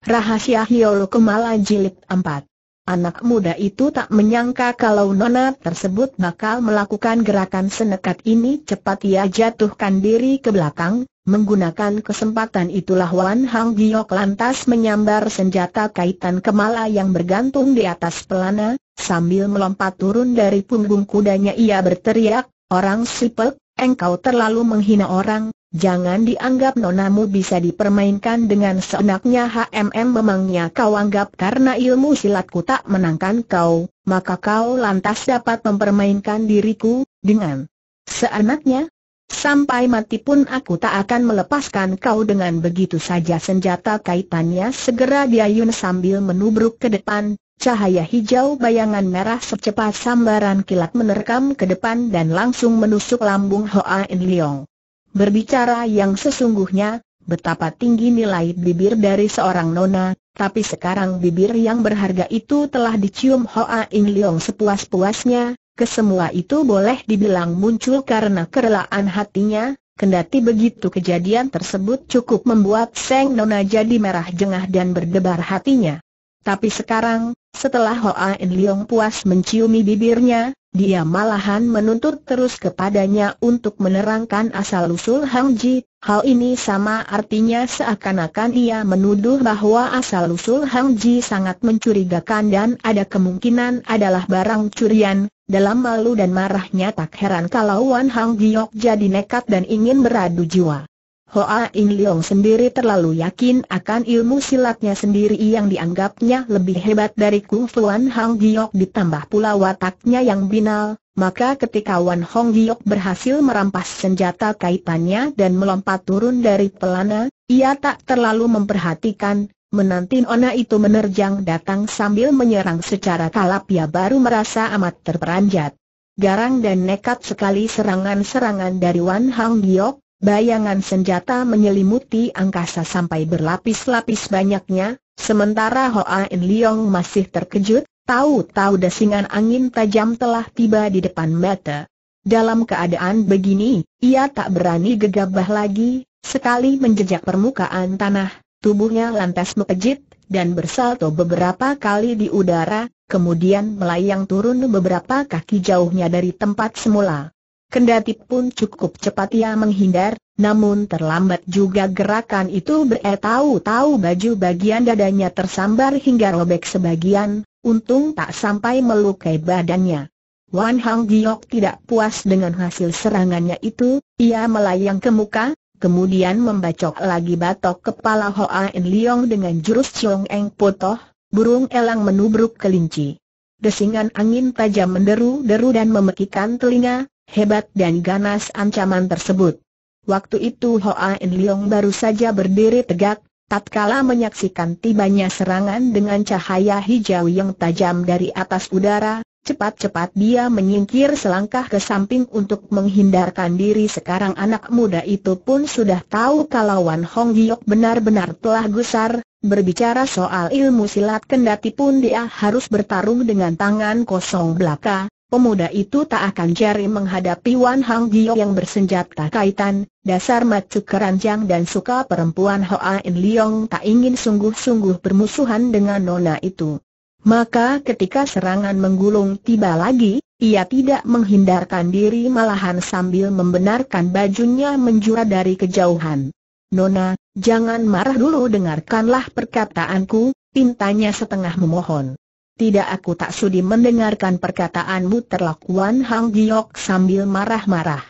Rahasia Hiolo Kemala Jilid 4 Anak muda itu tak menyangka kalau Nona tersebut bakal melakukan gerakan senekat ini cepat ia jatuhkan diri ke belakang, menggunakan kesempatan itulah Wan Hang Giok lantas menyambar senjata kaitan kemala yang bergantung di atas pelana, sambil melompat turun dari punggung kudanya ia berteriak, orang sipek, engkau terlalu menghina orang, jangan dianggap nonamu bisa dipermainkan dengan seenaknya HMM memangnya kau anggap karena ilmu silatku tak menangkan kau, maka kau lantas dapat mempermainkan diriku, dengan seenaknya, Sampai mati pun aku tak akan melepaskan kau dengan begitu saja senjata kaitannya segera diayun sambil menubruk ke depan, Cahaya hijau bayangan merah secepat sambaran kilat menerkam ke depan dan langsung menusuk lambung Hoa In Leong. Berbicara yang sesungguhnya, betapa tinggi nilai bibir dari seorang nona, tapi sekarang bibir yang berharga itu telah dicium Hoa In Leong sepuas-puasnya, kesemua itu boleh dibilang muncul karena kerelaan hatinya, Kendati begitu kejadian tersebut cukup membuat Seng Nona jadi merah jengah dan berdebar hatinya. Tapi sekarang, setelah Hoa In Leong puas menciumi bibirnya, dia malahan menuntut terus kepadanya untuk menerangkan asal-usul Hang Ji. Hal ini sama artinya seakan-akan ia menuduh bahwa asal-usul Hang Ji sangat mencurigakan dan ada kemungkinan adalah barang curian. Dalam malu dan marahnya tak heran kalau Wan Hang Giok jadi nekat dan ingin beradu jiwa. Hoa In Leong sendiri terlalu yakin akan ilmu silatnya sendiri yang dianggapnya lebih hebat dari Kung Fuan Hang Giok ditambah pula wataknya yang binal, maka ketika Wan Hong Giok berhasil merampas senjata kaitannya dan melompat turun dari pelana, ia tak terlalu memperhatikan, menanti Ona itu menerjang datang sambil menyerang secara kalap ia baru merasa amat terperanjat. Garang dan nekat sekali serangan-serangan dari Wan Hong Giok, Bayangan senjata menyelimuti angkasa sampai berlapis-lapis banyaknya, sementara Hoa In Leong masih terkejut, tahu-tahu desingan angin tajam telah tiba di depan mata. Dalam keadaan begini, ia tak berani gegabah lagi, sekali menjejak permukaan tanah, tubuhnya lantas mekejit, dan bersalto beberapa kali di udara, kemudian melayang turun beberapa kaki jauhnya dari tempat semula. Kendati pun cukup cepat ia menghindar, namun terlambat juga gerakan itu beret tahu-tahu baju bagian dadanya tersambar hingga robek sebagian, untung tak sampai melukai badannya. Wan Hang Giok tidak puas dengan hasil serangannya itu, ia melayang ke muka, kemudian membacok lagi batok kepala Hoa En Liong dengan jurus Chong Eng Potoh, burung elang menubruk kelinci. Desingan angin tajam menderu-deru dan memekikan telinga, hebat dan ganas ancaman tersebut. Waktu itu Hoa En Leong baru saja berdiri tegak, tatkala menyaksikan tibanya serangan dengan cahaya hijau yang tajam dari atas udara, cepat-cepat dia menyingkir selangkah ke samping untuk menghindarkan diri sekarang anak muda itu pun sudah tahu kalau Wan Hong Giok benar-benar telah gusar, Berbicara soal ilmu silat kendati pun dia harus bertarung dengan tangan kosong belaka, pemuda itu tak akan jari menghadapi Wan Hang Gio yang bersenjata kaitan, dasar macu keranjang dan suka perempuan Hoa In Leong tak ingin sungguh-sungguh bermusuhan dengan nona itu. Maka ketika serangan menggulung tiba lagi, ia tidak menghindarkan diri malahan sambil membenarkan bajunya menjura dari kejauhan. Nona, jangan marah dulu dengarkanlah perkataanku, pintanya setengah memohon. Tidak aku tak sudi mendengarkan perkataanmu terlak Hang Giok sambil marah-marah.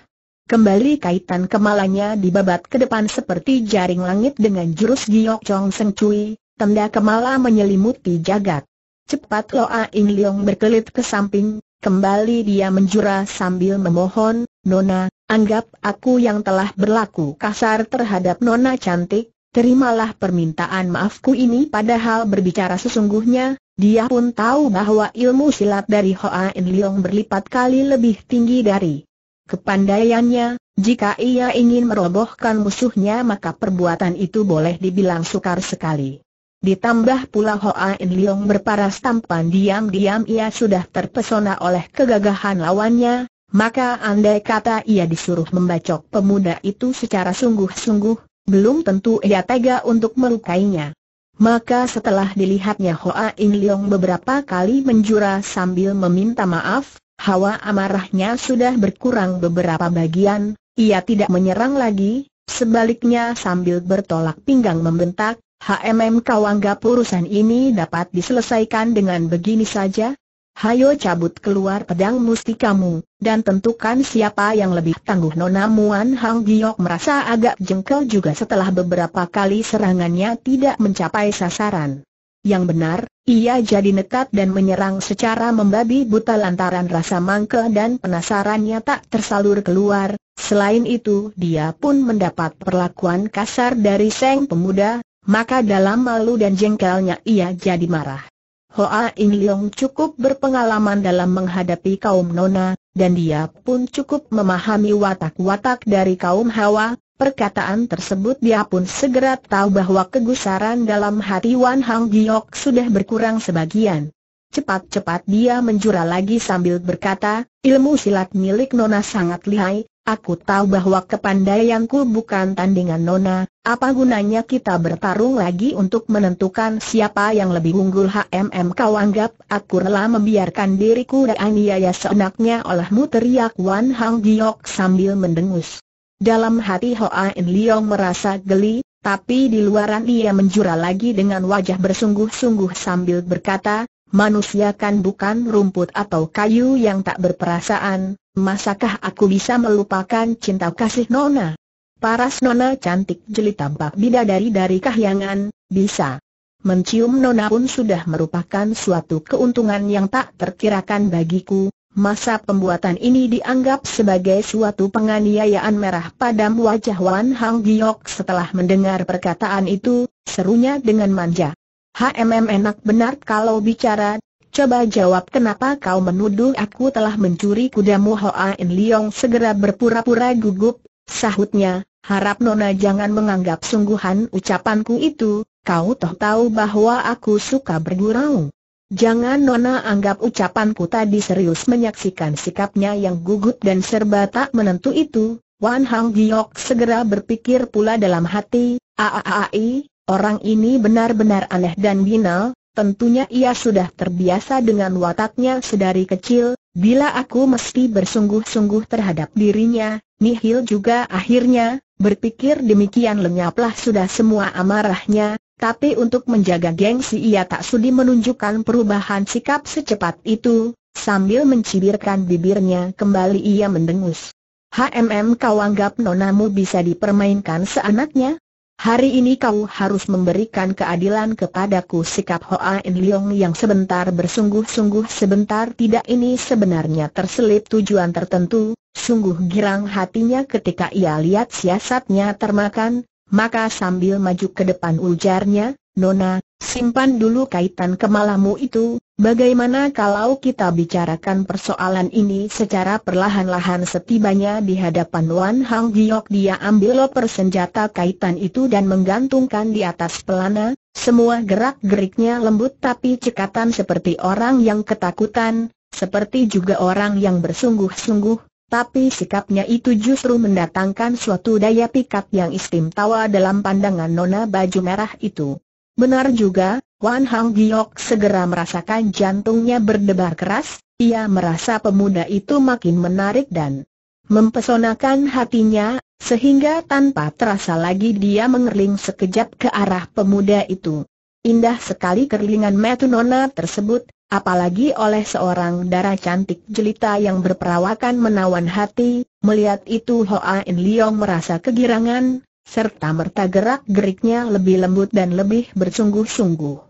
Kembali kaitan kemalanya dibabat ke depan seperti jaring langit dengan jurus Giok Chong Seng Cui, tenda kemala menyelimuti jagat. Cepat Loa In Leong berkelit ke samping, kembali dia menjura sambil memohon, Nona, anggap aku yang telah berlaku kasar terhadap Nona cantik, Terimalah permintaan maafku ini padahal berbicara sesungguhnya, dia pun tahu bahwa ilmu silat dari Hoa In Leong berlipat kali lebih tinggi dari kepandaiannya, jika ia ingin merobohkan musuhnya maka perbuatan itu boleh dibilang sukar sekali. Ditambah pula Hoa In Leong berparas tampan diam-diam ia sudah terpesona oleh kegagahan lawannya, maka andai kata ia disuruh membacok pemuda itu secara sungguh-sungguh, belum tentu ia tega untuk melukainya. Maka setelah dilihatnya Hoa In Leong beberapa kali menjura sambil meminta maaf, hawa amarahnya sudah berkurang beberapa bagian, ia tidak menyerang lagi, sebaliknya sambil bertolak pinggang membentak, HMM kau anggap urusan ini dapat diselesaikan dengan begini saja? Hayo cabut keluar pedang mustikamu, dan tentukan siapa yang lebih tangguh Nona Muan Hang Giok merasa agak jengkel juga setelah beberapa kali serangannya tidak mencapai sasaran. Yang benar, ia jadi nekat dan menyerang secara membabi buta lantaran rasa mangke dan penasarannya tak tersalur keluar. Selain itu, dia pun mendapat perlakuan kasar dari Seng Pemuda, maka dalam malu dan jengkelnya ia jadi marah. Hoa In Leong cukup berpengalaman dalam menghadapi kaum nona, dan dia pun cukup memahami watak-watak dari kaum hawa, perkataan tersebut dia pun segera tahu bahwa kegusaran dalam hati Wan Hang Giok sudah berkurang sebagian. Cepat-cepat dia menjurah lagi sambil berkata, ilmu silat milik nona sangat lihai, Aku tahu bahwa kepandaianku bukan tandingan Nona, apa gunanya kita bertarung lagi untuk menentukan siapa yang lebih unggul HMM kau anggap aku rela membiarkan diriku dianiaya seenaknya olehmu teriak Wan Hang Giok sambil mendengus. Dalam hati Hoa In Leong merasa geli, tapi di luaran ia menjura lagi dengan wajah bersungguh-sungguh sambil berkata, manusia kan bukan rumput atau kayu yang tak berperasaan, Masakah aku bisa melupakan cinta kasih Nona? Paras Nona cantik jeli tampak bidadari dari kahyangan, bisa. Mencium Nona pun sudah merupakan suatu keuntungan yang tak terkirakan bagiku, Masa pembuatan ini dianggap sebagai suatu penganiayaan merah padam wajah Wan Hang Giok setelah mendengar perkataan itu, serunya dengan manja. HMM enak benar kalau bicara, Coba jawab kenapa kau menuduh aku telah mencuri kudamu Hoa In Leong segera berpura-pura gugup, sahutnya, harap Nona jangan menganggap sungguhan ucapanku itu, kau toh tahu bahwa aku suka bergurau. Jangan Nona anggap ucapanku tadi serius menyaksikan sikapnya yang gugup dan serba tak menentu itu, Wan Hang Giok segera berpikir pula dalam hati, aaai, orang ini benar-benar aneh dan binal, Tentunya ia sudah terbiasa dengan wataknya sedari kecil, bila aku mesti bersungguh-sungguh terhadap dirinya, nihil juga akhirnya, berpikir demikian lenyaplah sudah semua amarahnya, tapi untuk menjaga gengsi ia tak sudi menunjukkan perubahan sikap secepat itu, sambil mencibirkan bibirnya kembali ia mendengus. HMM kau anggap nonamu bisa dipermainkan seanaknya? Hari ini kau harus memberikan keadilan kepadaku sikap Hoa In Leong yang sebentar bersungguh-sungguh sebentar tidak ini sebenarnya terselip tujuan tertentu, sungguh girang hatinya ketika ia lihat siasatnya termakan, maka sambil maju ke depan ujarnya, Nona, simpan dulu kaitan kemalamu itu, Bagaimana kalau kita bicarakan persoalan ini secara perlahan-lahan setibanya di hadapan Wan Hang Giok dia ambil loper senjata kaitan itu dan menggantungkan di atas pelana, semua gerak-geriknya lembut tapi cekatan seperti orang yang ketakutan, seperti juga orang yang bersungguh-sungguh, tapi sikapnya itu justru mendatangkan suatu daya pikat yang istimewa dalam pandangan nona baju merah itu. Benar juga, Wan Hang Giok segera merasakan jantungnya berdebar keras, ia merasa pemuda itu makin menarik dan mempesonakan hatinya, sehingga tanpa terasa lagi dia mengerling sekejap ke arah pemuda itu. Indah sekali kerlingan Nona tersebut, apalagi oleh seorang darah cantik jelita yang berperawakan menawan hati, melihat itu Hoa In Leong merasa kegirangan, serta merta gerak-geriknya lebih lembut dan lebih bersungguh-sungguh.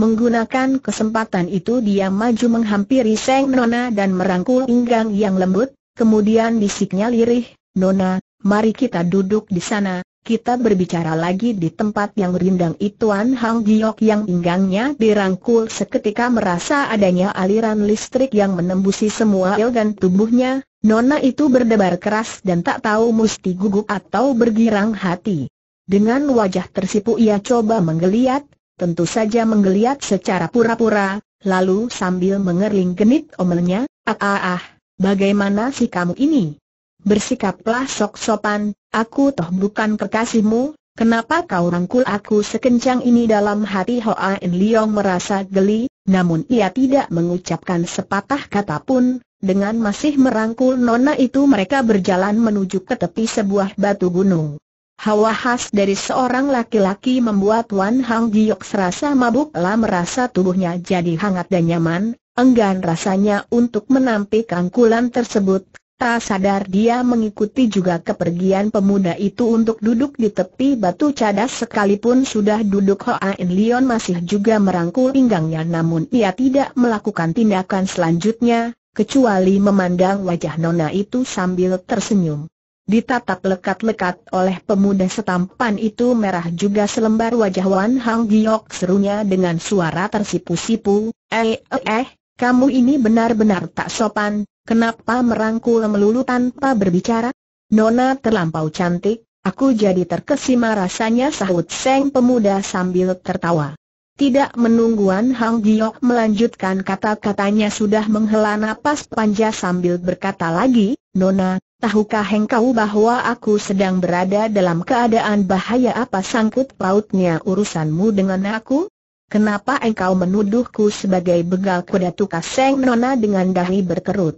Menggunakan kesempatan itu dia maju menghampiri Seng Nona dan merangkul pinggang yang lembut, kemudian bisiknya lirih, Nona, mari kita duduk di sana, kita berbicara lagi di tempat yang rindang ituan Hang Giok yang pinggangnya dirangkul seketika merasa adanya aliran listrik yang menembusi semua el tubuhnya, Nona itu berdebar keras dan tak tahu mesti gugup atau bergirang hati. Dengan wajah tersipu ia coba menggeliat, tentu saja menggeliat secara pura-pura, lalu sambil mengerling genit omelnya, ah ah ah, bagaimana si kamu ini? Bersikaplah sok sopan, aku toh bukan kekasihmu, kenapa kau rangkul aku sekencang ini dalam hati Hoa In Leong merasa geli, namun ia tidak mengucapkan sepatah kata pun, dengan masih merangkul nona itu mereka berjalan menuju ke tepi sebuah batu gunung. Hawa khas dari seorang laki-laki membuat Wan Hang Giok serasa mabuk lah merasa tubuhnya jadi hangat dan nyaman, enggan rasanya untuk menampik kangkulan tersebut. Tak sadar dia mengikuti juga kepergian pemuda itu untuk duduk di tepi batu cadas sekalipun sudah duduk Hoa In Leon masih juga merangkul pinggangnya namun ia tidak melakukan tindakan selanjutnya, kecuali memandang wajah nona itu sambil tersenyum. Ditatap lekat-lekat oleh pemuda setampan itu merah juga selembar wajah Wan Hang Giok serunya dengan suara tersipu-sipu, eh eh eh, kamu ini benar-benar tak sopan, kenapa merangkul melulu tanpa berbicara? Nona terlampau cantik, aku jadi terkesima rasanya sahut Seng pemuda sambil tertawa. Tidak menunggu Wan Hang Giok melanjutkan kata-katanya sudah menghela napas panjang sambil berkata lagi, Nona, Tahukah engkau bahwa aku sedang berada dalam keadaan bahaya apa sangkut pautnya urusanmu dengan aku? Kenapa engkau menuduhku sebagai begal kuda tukas Seng Nona dengan dahi berkerut?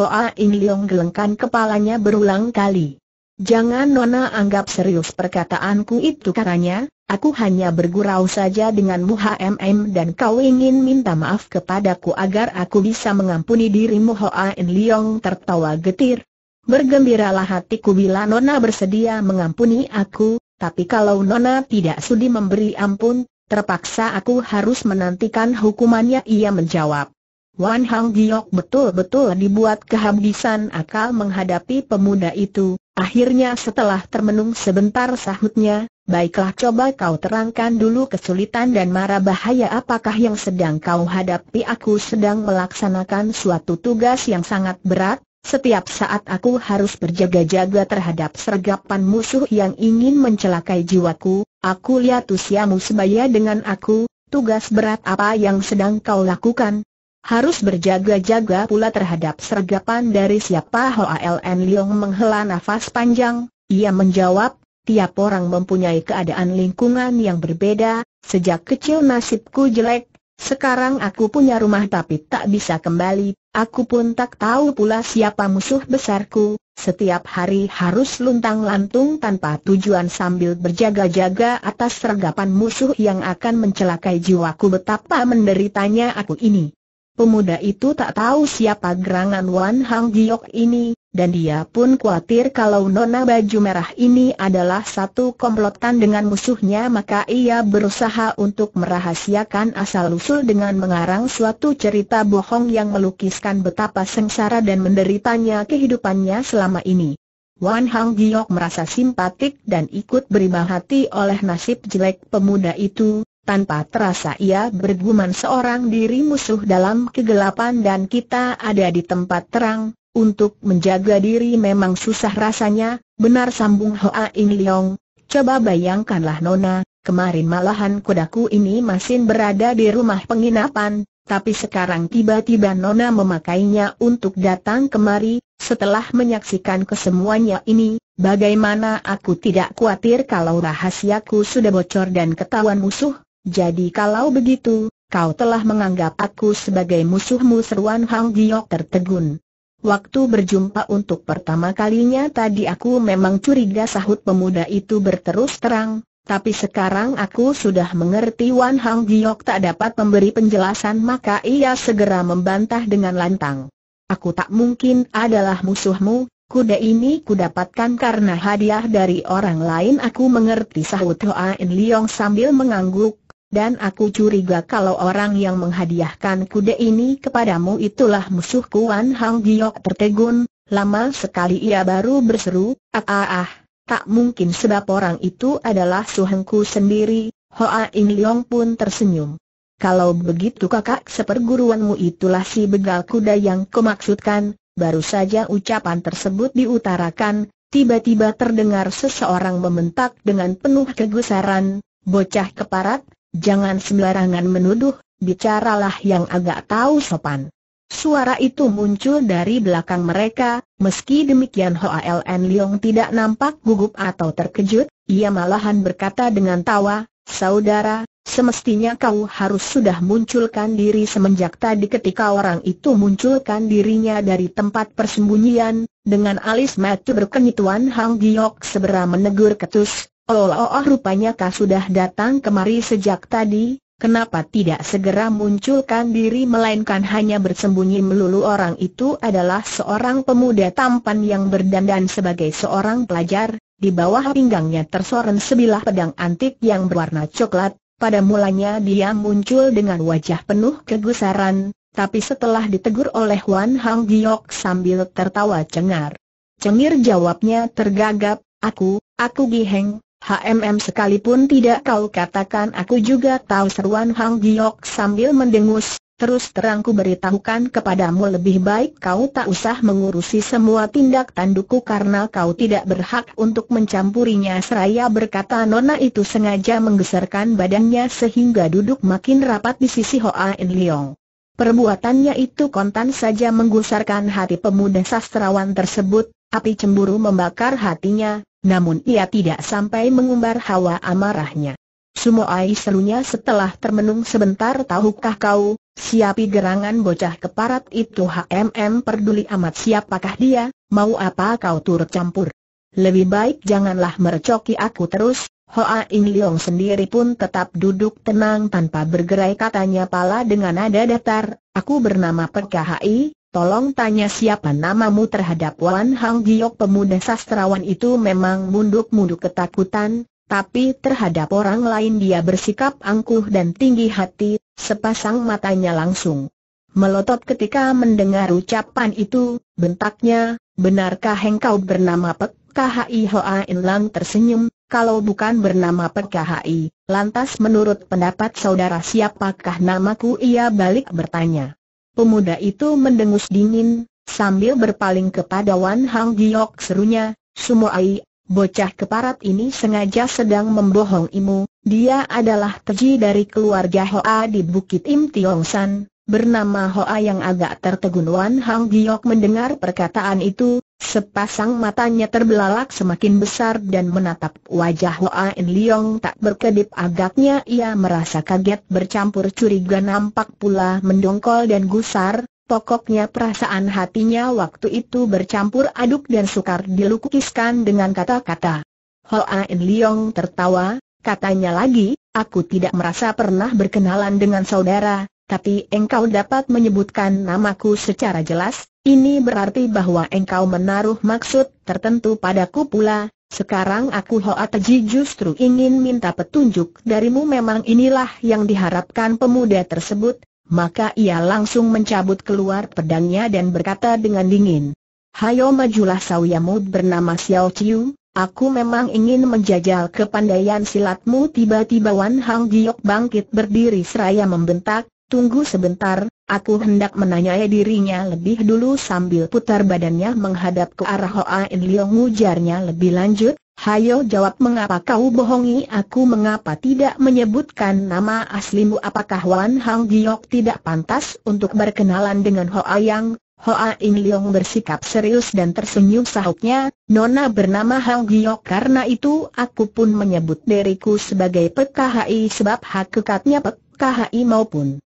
Hoa In Leong gelengkan kepalanya berulang kali. Jangan Nona anggap serius perkataanku itu katanya, aku hanya bergurau saja denganmu HMM dan kau ingin minta maaf kepadaku agar aku bisa mengampuni dirimu Hoa In Leong tertawa getir Bergembiralah hatiku bila Nona bersedia mengampuni aku, tapi kalau Nona tidak sudi memberi ampun, terpaksa aku harus menantikan hukumannya ia menjawab. Wan Hang Giok betul-betul dibuat kehabisan akal menghadapi pemuda itu, akhirnya setelah termenung sebentar sahutnya, baiklah coba kau terangkan dulu kesulitan dan mara bahaya apakah yang sedang kau hadapi aku sedang melaksanakan suatu tugas yang sangat berat, setiap saat aku harus berjaga-jaga terhadap sergapan musuh yang ingin mencelakai jiwaku, aku lihat usiamu sebaya dengan aku, tugas berat apa yang sedang kau lakukan? Harus berjaga-jaga pula terhadap sergapan dari siapa Hoa LN Leong menghela nafas panjang, ia menjawab, tiap orang mempunyai keadaan lingkungan yang berbeda, sejak kecil nasibku jelek, sekarang aku punya rumah tapi tak bisa kembali, aku pun tak tahu pula siapa musuh besarku, setiap hari harus luntang-lantung tanpa tujuan sambil berjaga-jaga atas sergapan musuh yang akan mencelakai jiwaku betapa menderitanya aku ini. Pemuda itu tak tahu siapa gerangan Wan Hang Giok ini, dan dia pun khawatir kalau nona baju merah ini adalah satu komplotan dengan musuhnya maka ia berusaha untuk merahasiakan asal-usul dengan mengarang suatu cerita bohong yang melukiskan betapa sengsara dan menderitanya kehidupannya selama ini. Wan Hang Giok merasa simpatik dan ikut berima hati oleh nasib jelek pemuda itu, tanpa terasa ia bergumam seorang diri musuh dalam kegelapan dan kita ada di tempat terang, untuk menjaga diri memang susah rasanya, benar sambung Hoa In Leong. Coba bayangkanlah Nona, kemarin malahan kudaku ini masih berada di rumah penginapan, tapi sekarang tiba-tiba Nona memakainya untuk datang kemari, setelah menyaksikan kesemuanya ini, bagaimana aku tidak khawatir kalau rahasiaku sudah bocor dan ketahuan musuh? Jadi kalau begitu, kau telah menganggap aku sebagai musuhmu seruan Hang Giok tertegun. Waktu berjumpa untuk pertama kalinya tadi aku memang curiga sahut pemuda itu berterus terang, tapi sekarang aku sudah mengerti Wan Hang Giok tak dapat memberi penjelasan maka ia segera membantah dengan lantang. Aku tak mungkin adalah musuhmu, kuda ini kudapatkan karena hadiah dari orang lain aku mengerti sahut Hoa In Leong sambil mengangguk, dan aku curiga kalau orang yang menghadiahkan kuda ini kepadamu itulah musuh Kuan Hang Giok tertegun, lama sekali ia baru berseru, ah ah ah, tak mungkin sebab orang itu adalah suhengku sendiri, Hoa In Leong pun tersenyum. Kalau begitu kakak seperguruanmu itulah si begal kuda yang kumaksudkan, baru saja ucapan tersebut diutarakan, tiba-tiba terdengar seseorang membentak dengan penuh kegusaran, bocah keparat, Jangan sembarangan menuduh, bicaralah yang agak tahu sopan. Suara itu muncul dari belakang mereka, meski demikian Hoa Ln Leong tidak nampak gugup atau terkejut, ia malahan berkata dengan tawa, Saudara, semestinya kau harus sudah munculkan diri semenjak tadi ketika orang itu munculkan dirinya dari tempat persembunyian, dengan alis mata berkenyituan Hang Giok segera menegur ketus, Oh, rupanya kau sudah datang kemari sejak tadi, Kenapa tidak segera munculkan diri melainkan hanya bersembunyi melulu orang itu adalah seorang pemuda tampan yang berdandan sebagai seorang pelajar, di bawah pinggangnya tersorot sebilah pedang antik yang berwarna coklat, pada mulanya dia muncul dengan wajah penuh kegusaran, tapi setelah ditegur oleh Wan Hang Giok sambil tertawa cengar. Cengir jawabnya tergagap, aku, aku Giheng, HMM sekalipun tidak kau katakan aku juga tahu seruan Hang Giok sambil mendengus, terus terangku beritahukan kepadamu lebih baik kau tak usah mengurusi semua tindak tandukku karena kau tidak berhak untuk mencampurinya seraya berkata Nona itu sengaja menggeserkan badannya sehingga duduk makin rapat di sisi Hoa In Leong. Perbuatannya itu kontan saja menggusarkan hati pemuda sastrawan tersebut, api cemburu membakar hatinya, namun ia tidak sampai mengumbar hawa amarahnya. Sumoai selunya setelah termenung sebentar tahukah kau, siapi gerangan bocah keparat itu HMM peduli amat siapakah dia, mau apa kau turut campur. Lebih baik janganlah mercoki aku terus, Hoa In Leong sendiri pun tetap duduk tenang tanpa bergerai katanya pala dengan nada datar, aku bernama PKHI, Tolong tanya siapa namamu terhadap Wan Hang Giok pemuda sastrawan itu memang munduk-munduk ketakutan, tapi terhadap orang lain dia bersikap angkuh dan tinggi hati, sepasang matanya langsung. Melotot ketika mendengar ucapan itu, bentaknya, benarkah engkau bernama Pek KHI Hoa In Lang tersenyum, kalau bukan bernama Pek KHI, lantas menurut pendapat saudara siapakah namaku ia balik bertanya. Pemuda itu mendengus dingin, sambil berpaling kepada Wan Hang Giok serunya, Sumoai, bocah keparat ini sengaja sedang membohong imu, dia adalah teji dari keluarga Hoa di Bukit Im Tiong San, bernama Hoa yang agak tertegun Wan Hang Giok mendengar perkataan itu, Sepasang matanya terbelalak semakin besar dan menatap wajah Hoa In Leong tak berkedip agaknya ia merasa kaget bercampur curiga nampak pula mendongkol dan gusar, pokoknya perasaan hatinya waktu itu bercampur aduk dan sukar dilukiskan dengan kata-kata. Hoa In Leong tertawa, katanya lagi, aku tidak merasa pernah berkenalan dengan saudara, tapi engkau dapat menyebutkan namaku secara jelas, ini berarti bahwa engkau menaruh maksud tertentu padaku pula, sekarang aku Hoataji justru ingin minta petunjuk darimu memang inilah yang diharapkan pemuda tersebut, maka ia langsung mencabut keluar pedangnya dan berkata dengan dingin, Hayo majulah sawiamu bernama Xiao Chiu, Aku memang ingin menjajal kepandaian silatmu tiba-tiba Wan Hang Giok bangkit berdiri seraya membentak, Tunggu sebentar, aku hendak menanyai dirinya lebih dulu sambil putar badannya menghadap ke arah Hoa In Leong ujarnya lebih lanjut, hayo jawab mengapa kau bohongi aku mengapa tidak menyebutkan nama aslimu apakah Wan Hang Giok tidak pantas untuk berkenalan dengan Hoa Yang? Hoa In Leong bersikap serius dan tersenyum sahutnya, Nona bernama Hang Giok karena itu aku pun menyebut diriku sebagai PKHI sebab hakikatnya PKHI maupun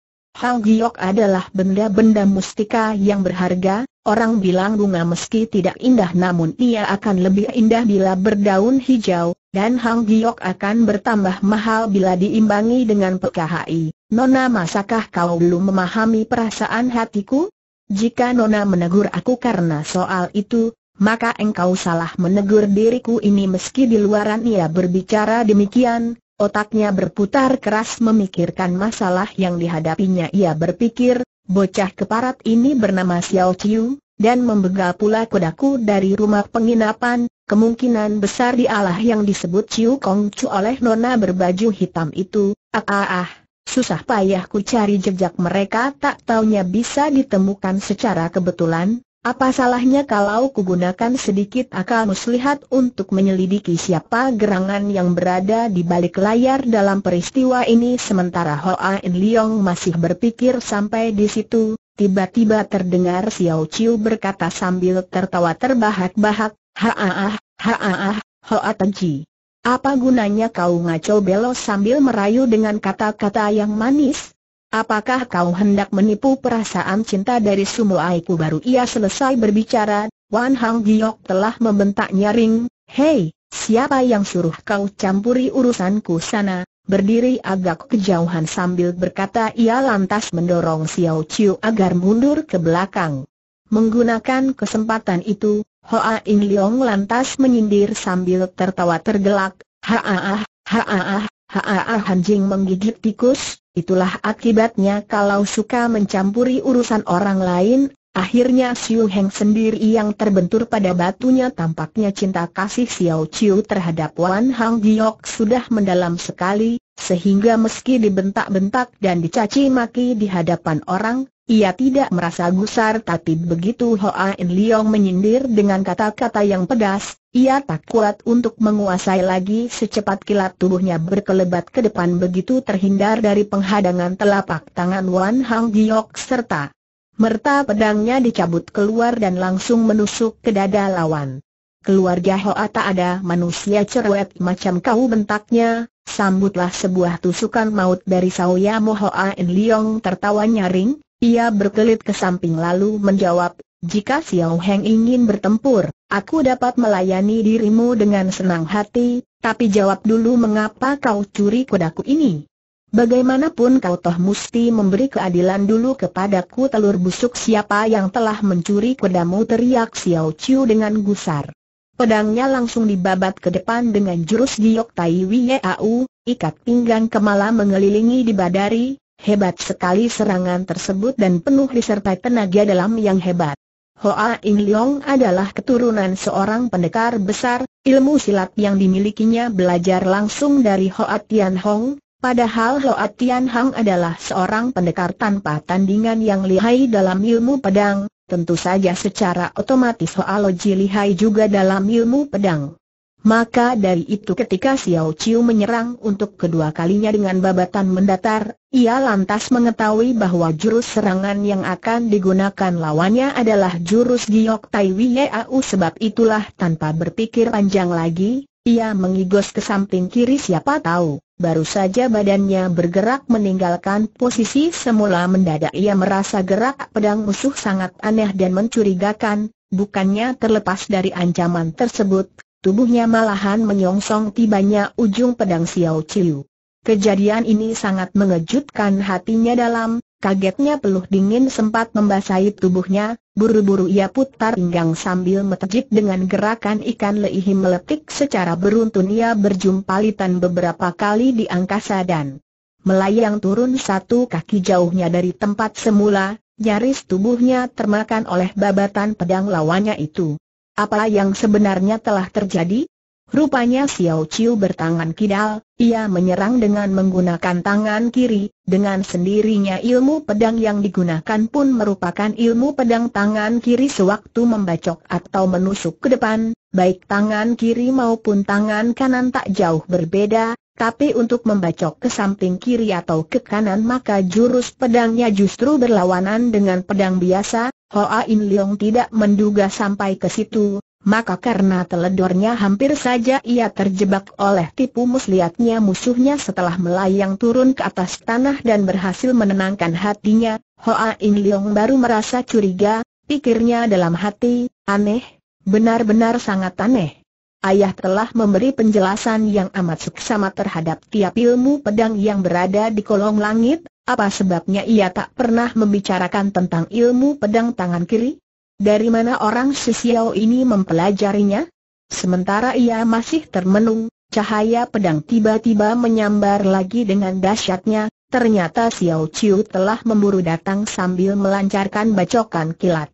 Giok adalah benda-benda mustika yang berharga, orang bilang bunga meski tidak indah namun ia akan lebih indah bila berdaun hijau, dan Giok akan bertambah mahal bila diimbangi dengan PKHI. Nona masakah kau belum memahami perasaan hatiku? Jika Nona menegur aku karena soal itu, maka engkau salah menegur diriku ini meski di luaran ia berbicara demikian, Otaknya berputar keras memikirkan masalah yang dihadapinya ia berpikir, bocah keparat ini bernama Xiao Qiu dan membegal pula kudaku dari rumah penginapan, kemungkinan besar dialah yang disebut Qiu Kong Chu oleh nona berbaju hitam itu, ah ah ah. Susah payahku cari jejak mereka tak taunya bisa ditemukan secara kebetulan, apa salahnya kalau kugunakan sedikit akal muslihat untuk menyelidiki siapa gerangan yang berada di balik layar dalam peristiwa ini sementara Hoa In Leong masih berpikir sampai di situ, tiba-tiba terdengar Xiao Chiu berkata sambil tertawa terbahak-bahak, Haaah, haaah, Hoa Tenji. Apa gunanya kau ngaco belo sambil merayu dengan kata-kata yang manis? Apakah kau hendak menipu perasaan cinta dari Sumo Aiku baru ia selesai berbicara, Wan Hang Giok telah membentak nyaring, Hei, siapa yang suruh kau campuri urusanku sana? Berdiri agak kejauhan sambil berkata ia lantas mendorong Xiao Chiu agar mundur ke belakang. Menggunakan kesempatan itu, Hoa In Leong lantas menyindir sambil tertawa tergelak, Haaah, haaah, haaah, anjing menggigit tikus, Itulah akibatnya kalau suka mencampuri urusan orang lain, akhirnya Xiu Heng sendiri yang terbentur pada batunya tampaknya cinta kasih Xiao Chiu terhadap Wan Hang Giok sudah mendalam sekali, sehingga meski dibentak-bentak dan dicaci maki di hadapan orang, ia tidak merasa gusar tapi begitu Hoa In Leong menyindir dengan kata-kata yang pedas, ia tak kuat untuk menguasai lagi secepat kilat tubuhnya berkelebat ke depan begitu terhindar dari penghadangan telapak tangan Wan Hang Giok serta merta pedangnya dicabut keluar dan langsung menusuk ke dada lawan. Keluarga Hoa tak ada manusia cerewet macam kau bentaknya, sambutlah sebuah tusukan maut dari Saoya Mohoa In Leong tertawa nyaring, ia berkelit ke samping lalu menjawab, jika Xiao Heng ingin bertempur, aku dapat melayani dirimu dengan senang hati, tapi jawab dulu mengapa kau curi kudaku ini. Bagaimanapun kau toh mesti memberi keadilan dulu kepadaku telur busuk siapa yang telah mencuri kudamu teriak Xiao Chiu dengan gusar. Pedangnya langsung dibabat ke depan dengan jurus giok tai Wei wiau, ikat pinggang kemala mengelilingi di badari, Hebat sekali serangan tersebut dan penuh disertai tenaga dalam yang hebat. Hoa In Leong adalah keturunan seorang pendekar besar, ilmu silat yang dimilikinya belajar langsung dari Hoa Tian Hong, padahal Hoa Tian Hong adalah seorang pendekar tanpa tandingan yang lihai dalam ilmu pedang, tentu saja secara otomatis Hoa Loji lihai juga dalam ilmu pedang. Maka dari itu ketika Xiao Chiu menyerang untuk kedua kalinya dengan babatan mendatar, ia lantas mengetahui bahwa jurus serangan yang akan digunakan lawannya adalah jurus Giok Tai Wiyau sebab itulah tanpa berpikir panjang lagi, ia mengigos ke samping kiri siapa tahu, baru saja badannya bergerak meninggalkan posisi semula mendadak ia merasa gerak pedang musuh sangat aneh dan mencurigakan, Bukannya terlepas dari ancaman tersebut, tubuhnya malahan menyongsong tibanya ujung pedang Xiao Chiu. Kejadian ini sangat mengejutkan hatinya dalam, kagetnya peluh dingin sempat membasahi tubuhnya, buru-buru ia putar pinggang sambil metejik dengan gerakan ikan leihi meletik secara beruntun ia berjumpa berjumpalitan beberapa kali di angkasa dan melayang turun satu kaki jauhnya dari tempat semula, nyaris tubuhnya termakan oleh babatan pedang lawannya itu. Apa yang sebenarnya telah terjadi? Rupanya Xiao Chiu bertangan kidal, ia menyerang dengan menggunakan tangan kiri, dengan sendirinya ilmu pedang yang digunakan pun merupakan ilmu pedang tangan kiri sewaktu membacok atau menusuk ke depan, baik tangan kiri maupun tangan kanan tak jauh berbeda, tapi untuk membacok ke samping kiri atau ke kanan maka jurus pedangnya justru berlawanan dengan pedang biasa, Hoa In Leong tidak menduga sampai ke situ, maka karena teledornya hampir saja ia terjebak oleh tipu muslihatnya musuhnya setelah melayang turun ke atas tanah dan berhasil menenangkan hatinya, Hoa In Leong baru merasa curiga, pikirnya dalam hati, aneh, benar-benar sangat aneh. Ayah telah memberi penjelasan yang amat seksama terhadap tiap ilmu pedang yang berada di kolong langit, apa sebabnya ia tak pernah membicarakan tentang ilmu pedang tangan kiri? Dari mana orang si ini mempelajarinya? Sementara ia masih termenung, cahaya pedang tiba-tiba menyambar lagi dengan dahsyatnya, ternyata Xiao Chiu telah memburu datang sambil melancarkan bacokan kilat.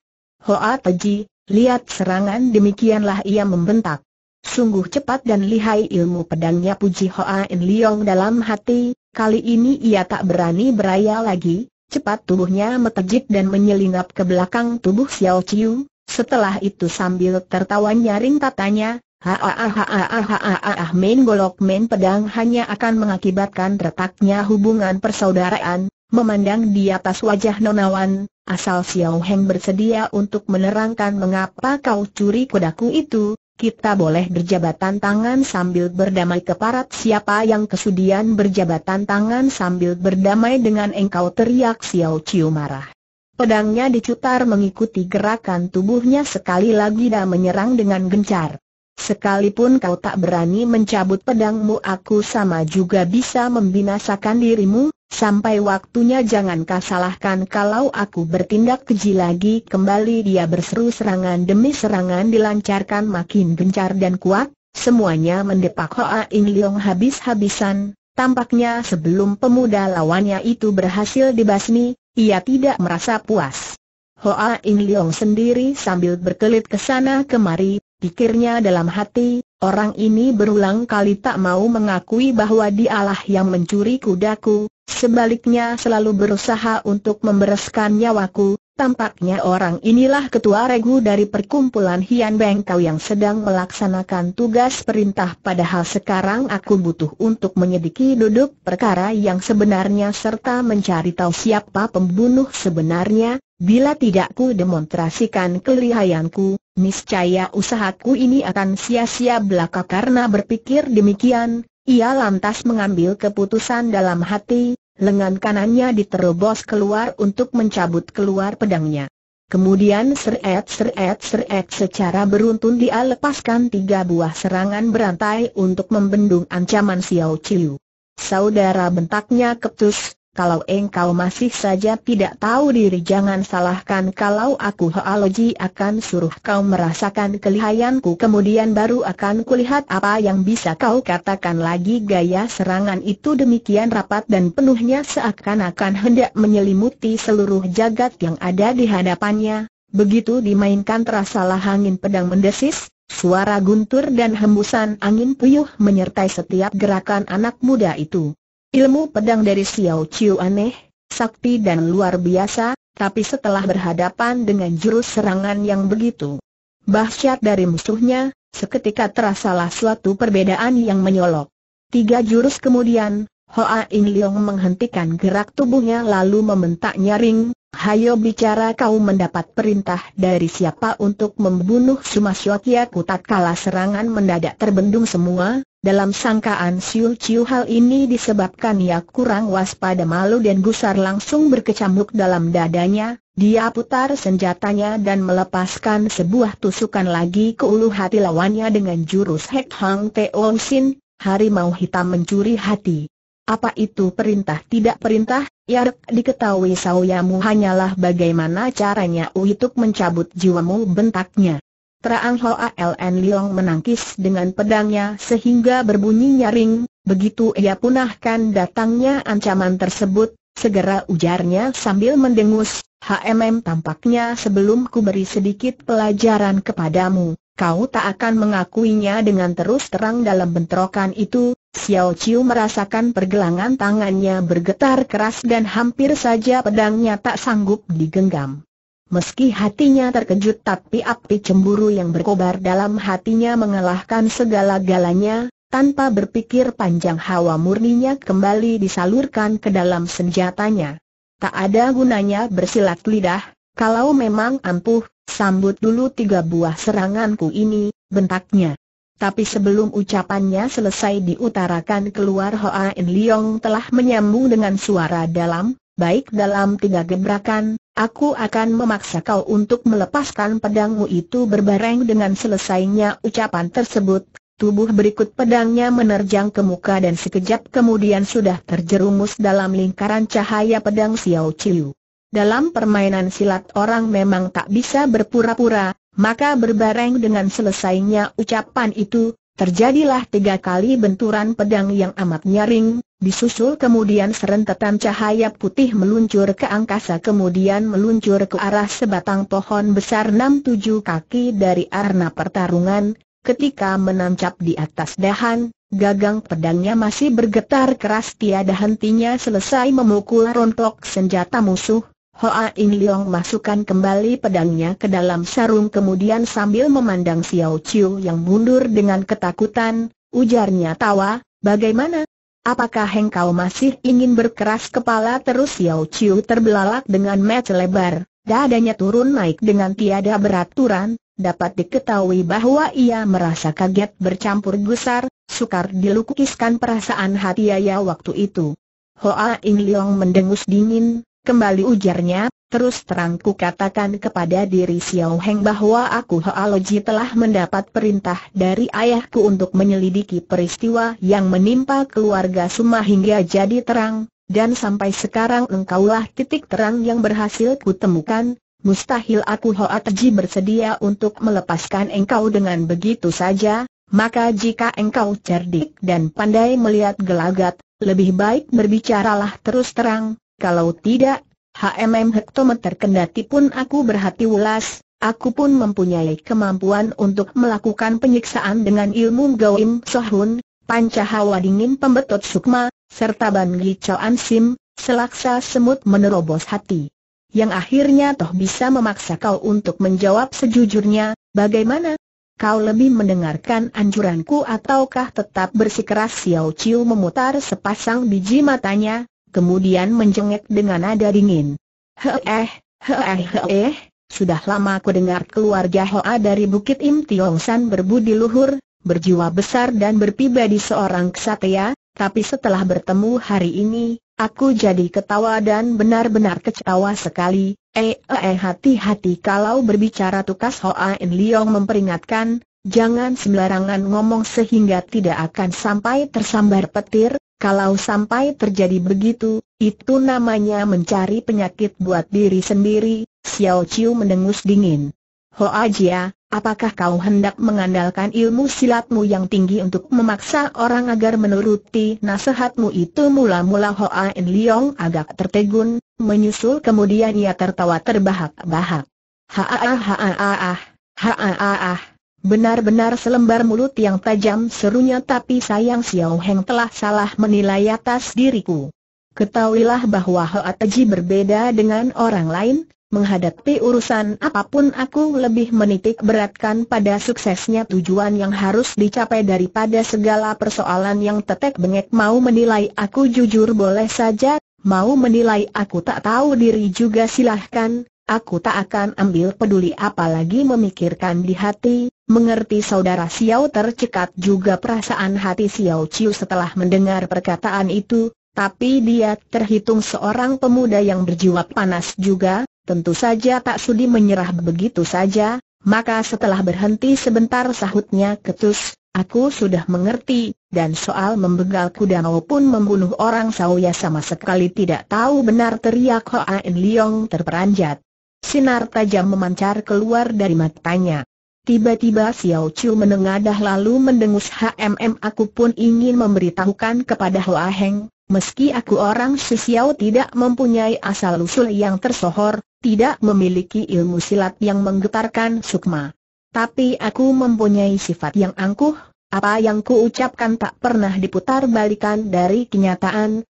Hoa Teji, lihat serangan demikianlah ia membentak. Sungguh cepat dan lihai ilmu pedangnya Puji Hoa In Liong dalam hati, kali ini ia tak berani beraya lagi, cepat tubuhnya metejik dan menyelinap ke belakang tubuh Xiao Chiu, setelah itu sambil tertawa nyaring katanya, ah main golok main pedang hanya akan mengakibatkan retaknya hubungan persaudaraan, memandang di atas wajah nonawan, asal Xiao Heng bersedia untuk menerangkan mengapa kau curi kudaku itu, kita boleh berjabatan tangan sambil berdamai keparat siapa yang kesudian berjabatan tangan sambil berdamai dengan engkau teriak Xiao Chiu marah. Pedangnya dicutar mengikuti gerakan tubuhnya sekali lagi dan menyerang dengan gencar. Sekalipun kau tak berani mencabut pedangmu aku sama juga bisa membinasakan dirimu, sampai waktunya jangan kau salahkan kalau aku bertindak keji lagi Kembali dia berseru serangan demi serangan dilancarkan makin gencar dan kuat, semuanya mendepak Hoa In Leong habis-habisan Tampaknya sebelum pemuda lawannya itu berhasil dibasmi, ia tidak merasa puas Hoa In Leong sendiri sambil berkelit ke sana kemari, Pikirnya dalam hati, orang ini berulang kali tak mau mengakui bahwa dialah yang mencuri kudaku, sebaliknya selalu berusaha untuk membereskan nyawaku, Tampaknya orang inilah ketua regu dari perkumpulan Hian Bengkau yang sedang melaksanakan tugas perintah padahal sekarang aku butuh untuk menyelidiki duduk perkara yang sebenarnya serta mencari tahu siapa pembunuh sebenarnya, bila tidak ku demonstrasikan kelihayanku, Niscaya usahaku ini akan sia-sia belaka karena berpikir demikian, ia lantas mengambil keputusan dalam hati, lengan kanannya diterobos keluar untuk mencabut keluar pedangnya. Kemudian seret seret seret secara beruntun dia lepaskan tiga buah serangan berantai untuk membendung ancaman Xiao Chiu. Saudara bentaknya ketus, kalau engkau masih saja tidak tahu diri jangan salahkan kalau aku haloji akan suruh kau merasakan kelihayanku kemudian baru akan kulihat apa yang bisa kau katakan lagi gaya serangan itu demikian rapat dan penuhnya seakan-akan hendak menyelimuti seluruh jagat yang ada di hadapannya. Begitu dimainkan terasalah angin pedang mendesis, suara guntur dan hembusan angin puyuh menyertai setiap gerakan anak muda itu. Ilmu pedang dari Xiao Chiu aneh, sakti dan luar biasa, tapi setelah berhadapan dengan jurus serangan yang begitu bahsyat dari musuhnya, seketika terasalah suatu perbedaan yang menyolok. Tiga jurus kemudian, Hoa In Leong menghentikan gerak tubuhnya lalu membentak nyaring, Hayo bicara kau mendapat perintah dari siapa untuk membunuh Sumasyotia Kutat kala serangan mendadak terbendung semua, dalam sangkaan Siu Chiu hal ini disebabkan ia kurang waspada malu dan gusar langsung berkecamuk dalam dadanya, dia putar senjatanya dan melepaskan sebuah tusukan lagi ke ulu hati lawannya dengan jurus Hek Hang Teo Sin, Mau hitam mencuri hati. Apa itu perintah tidak perintah, Yarek diketahui sawyamu hanyalah bagaimana caranya untuk mencabut jiwamu bentaknya. Terang Hoa LN Leong menangkis dengan pedangnya sehingga berbunyi nyaring, begitu ia punahkan datangnya ancaman tersebut, segera ujarnya sambil mendengus, HMM tampaknya sebelum ku beri sedikit pelajaran kepadamu, kau tak akan mengakuinya dengan terus terang dalam bentrokan itu, Xiao Chiu merasakan pergelangan tangannya bergetar keras dan hampir saja pedangnya tak sanggup digenggam. Meski hatinya terkejut tapi api cemburu yang berkobar dalam hatinya mengalahkan segala-galanya, tanpa berpikir panjang hawa murninya kembali disalurkan ke dalam senjatanya. Tak ada gunanya bersilat lidah, kalau memang ampuh, sambut dulu tiga buah seranganku ini, bentaknya. Tapi sebelum ucapannya selesai diutarakan keluar Hoa In Leong telah menyambung dengan suara dalam, baik dalam tiga gebrakan, Aku akan memaksa kau untuk melepaskan pedangmu itu berbareng dengan selesainya ucapan tersebut. Tubuh berikut pedangnya menerjang ke muka dan sekejap kemudian sudah terjerumus dalam lingkaran cahaya pedang Xiao Chiu. Dalam permainan silat orang memang tak bisa berpura-pura, maka berbareng dengan selesainya ucapan itu, Terjadilah tiga kali benturan pedang yang amat nyaring, disusul kemudian serentetan cahaya putih meluncur ke angkasa kemudian meluncur ke arah sebatang pohon besar enam tujuh kaki dari arna pertarungan, ketika menancap di atas dahan, gagang pedangnya masih bergetar keras tiada hentinya selesai memukul rontok senjata musuh, Hoa In Leong masukkan kembali pedangnya ke dalam sarung kemudian sambil memandang Xiao Chiu yang mundur dengan ketakutan, ujarnya tawa, bagaimana? Apakah engkau masih ingin berkeras kepala terus Xiao Chiu terbelalak dengan mata lebar, dadanya turun naik dengan tiada beraturan, dapat diketahui bahwa ia merasa kaget bercampur gusar, sukar dilukiskan perasaan hati ia waktu itu. Hoa In Leong mendengus dingin, Kembali ujarnya, terus terang ku katakan kepada diri Xiao Heng bahwa aku Haoloji telah mendapat perintah dari ayahku untuk menyelidiki peristiwa yang menimpa keluarga Suma hingga jadi terang, dan sampai sekarang engkaulah titik terang yang berhasil kutemukan, mustahil aku Haoloji bersedia untuk melepaskan engkau dengan begitu saja, maka jika engkau cerdik dan pandai melihat gelagat, lebih baik berbicaralah terus terang, kalau tidak, HMM hektometer kendati pun aku berhati ulas, aku pun mempunyai kemampuan untuk melakukan penyiksaan dengan ilmu Gawim Sohun, pancahawa dingin pembetot sukma, serta ban gicoan sim, selaksa semut menerobos hati. Yang akhirnya toh bisa memaksa kau untuk menjawab sejujurnya, bagaimana? Kau lebih mendengarkan anjuranku ataukah tetap bersikeras Xiao Chiu memutar sepasang biji matanya, kemudian menjengek dengan nada dingin. Heeh, heeh, heeh, sudah lama ku dengar keluarga Hoa dari Bukit Im Tiong San berbudi luhur, berjiwa besar dan berpribadi seorang kesatria, tapi setelah bertemu hari ini, aku jadi ketawa dan benar-benar kecewa sekali. Eh, eh, hati-hati kalau berbicara tukas Hoa In Liong memperingatkan, Jangan sembarangan ngomong sehingga tidak akan sampai tersambar petir, kalau sampai terjadi begitu, itu namanya mencari penyakit buat diri sendiri, Xiao Chiu mendengus dingin. Ho Jia, apakah kau hendak mengandalkan ilmu silatmu yang tinggi untuk memaksa orang agar menuruti nasihatmu itu mula-mula Hoa En Leong agak tertegun, menyusul kemudian ia tertawa terbahak-bahak. Ha ah ah ah ah ah, ha ah ah ah. Benar-benar selembar mulut yang tajam serunya tapi sayang Xiao Heng telah salah menilai atas diriku. Ketahuilah bahwa Hoa Teji berbeda dengan orang lain, menghadapi urusan apapun aku lebih menitik beratkan pada suksesnya tujuan yang harus dicapai daripada segala persoalan yang tetek bengek mau menilai aku jujur boleh saja, mau menilai aku tak tahu diri juga silahkan, aku tak akan ambil peduli apalagi memikirkan di hati, Mengerti saudara Xiao tercekat juga perasaan hati Xiao Chiu setelah mendengar perkataan itu, tapi dia terhitung seorang pemuda yang berjiwa panas juga, tentu saja tak sudi menyerah begitu saja, maka setelah berhenti sebentar sahutnya ketus, aku sudah mengerti, dan soal membegal kuda maupun membunuh orang Sauya sama sekali tidak tahu benar teriak Hoa En Leong terperanjat. Sinar tajam memancar keluar dari matanya. Tiba-tiba Xiao Chu menengadah lalu mendengus HMM aku pun ingin memberitahukan kepada Hoa Heng, meski aku orang Xiao tidak mempunyai asal-usul yang tersohor, tidak memiliki ilmu silat yang menggetarkan sukma. Tapi aku mempunyai sifat yang angkuh, apa yang kuucapkan tak pernah diputar balikan dari kenyataan,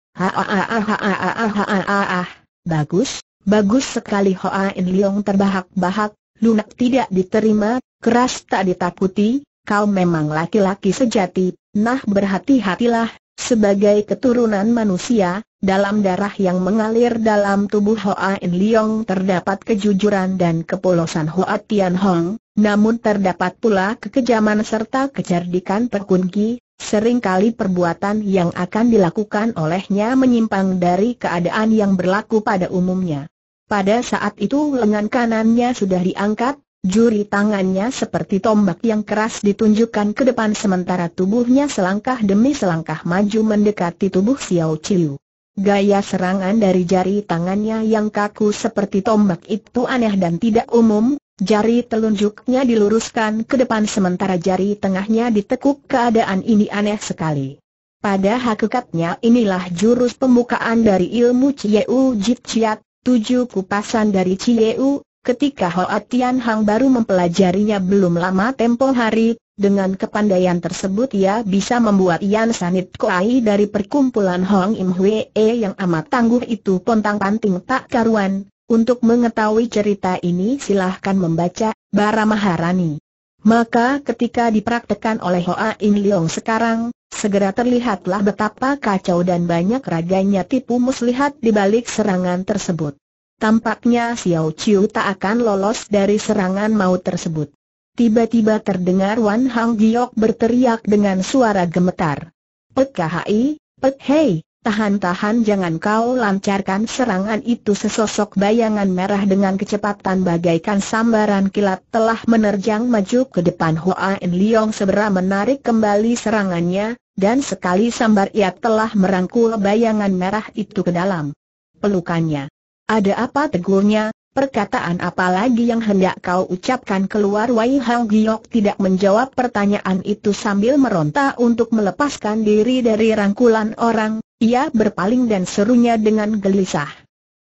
Bagus, bagus sekali ha ha ha terbahak-bahak, lunak tidak diterima, keras tak ditakuti, kau memang laki-laki sejati, nah berhati-hatilah, sebagai keturunan manusia, dalam darah yang mengalir dalam tubuh Hoa In Leong terdapat kejujuran dan kepolosan Hoa Tian Hong, namun terdapat pula kekejaman serta kecerdikan perkunki, seringkali perbuatan yang akan dilakukan olehnya menyimpang dari keadaan yang berlaku pada umumnya. Pada saat itu lengan kanannya sudah diangkat, juri tangannya seperti tombak yang keras ditunjukkan ke depan sementara tubuhnya selangkah demi selangkah maju mendekati tubuh Xiao Chiu. Gaya serangan dari jari tangannya yang kaku seperti tombak itu aneh dan tidak umum, jari telunjuknya diluruskan ke depan sementara jari tengahnya ditekuk keadaan ini aneh sekali. Pada hakikatnya inilah jurus pembukaan dari ilmu Chieu Jit Chiat, tujuh kupasan dari Cieu, ketika Hoa Tian Hang baru mempelajarinya belum lama tempo hari, dengan kepandaian tersebut ia bisa membuat Yan Sanit Koai dari perkumpulan Hong Im Hwee yang amat tangguh itu pontang-panting tak karuan. Untuk mengetahui cerita ini silahkan membaca Bara Maharani. Maka ketika dipraktekan oleh Hoa In Leong sekarang, Segera terlihatlah betapa kacau dan banyak raganya tipu muslihat di balik serangan tersebut. Tampaknya Xiao Chiu tak akan lolos dari serangan maut tersebut. Tiba-tiba terdengar Wan Hang Giok berteriak dengan suara gemetar. Pek KHI, Pek Hei! Tahan-tahan jangan kau lancarkan serangan itu sesosok bayangan merah dengan kecepatan bagaikan sambaran kilat telah menerjang maju ke depan Hoa En Leong segera menarik kembali serangannya, dan sekali sambar ia telah merangkul bayangan merah itu ke dalam pelukannya. Ada apa tegurnya, perkataan apa lagi yang hendak kau ucapkan keluar Wai Hang Giok tidak menjawab pertanyaan itu sambil meronta untuk melepaskan diri dari rangkulan orang, ia berpaling dan serunya dengan gelisah.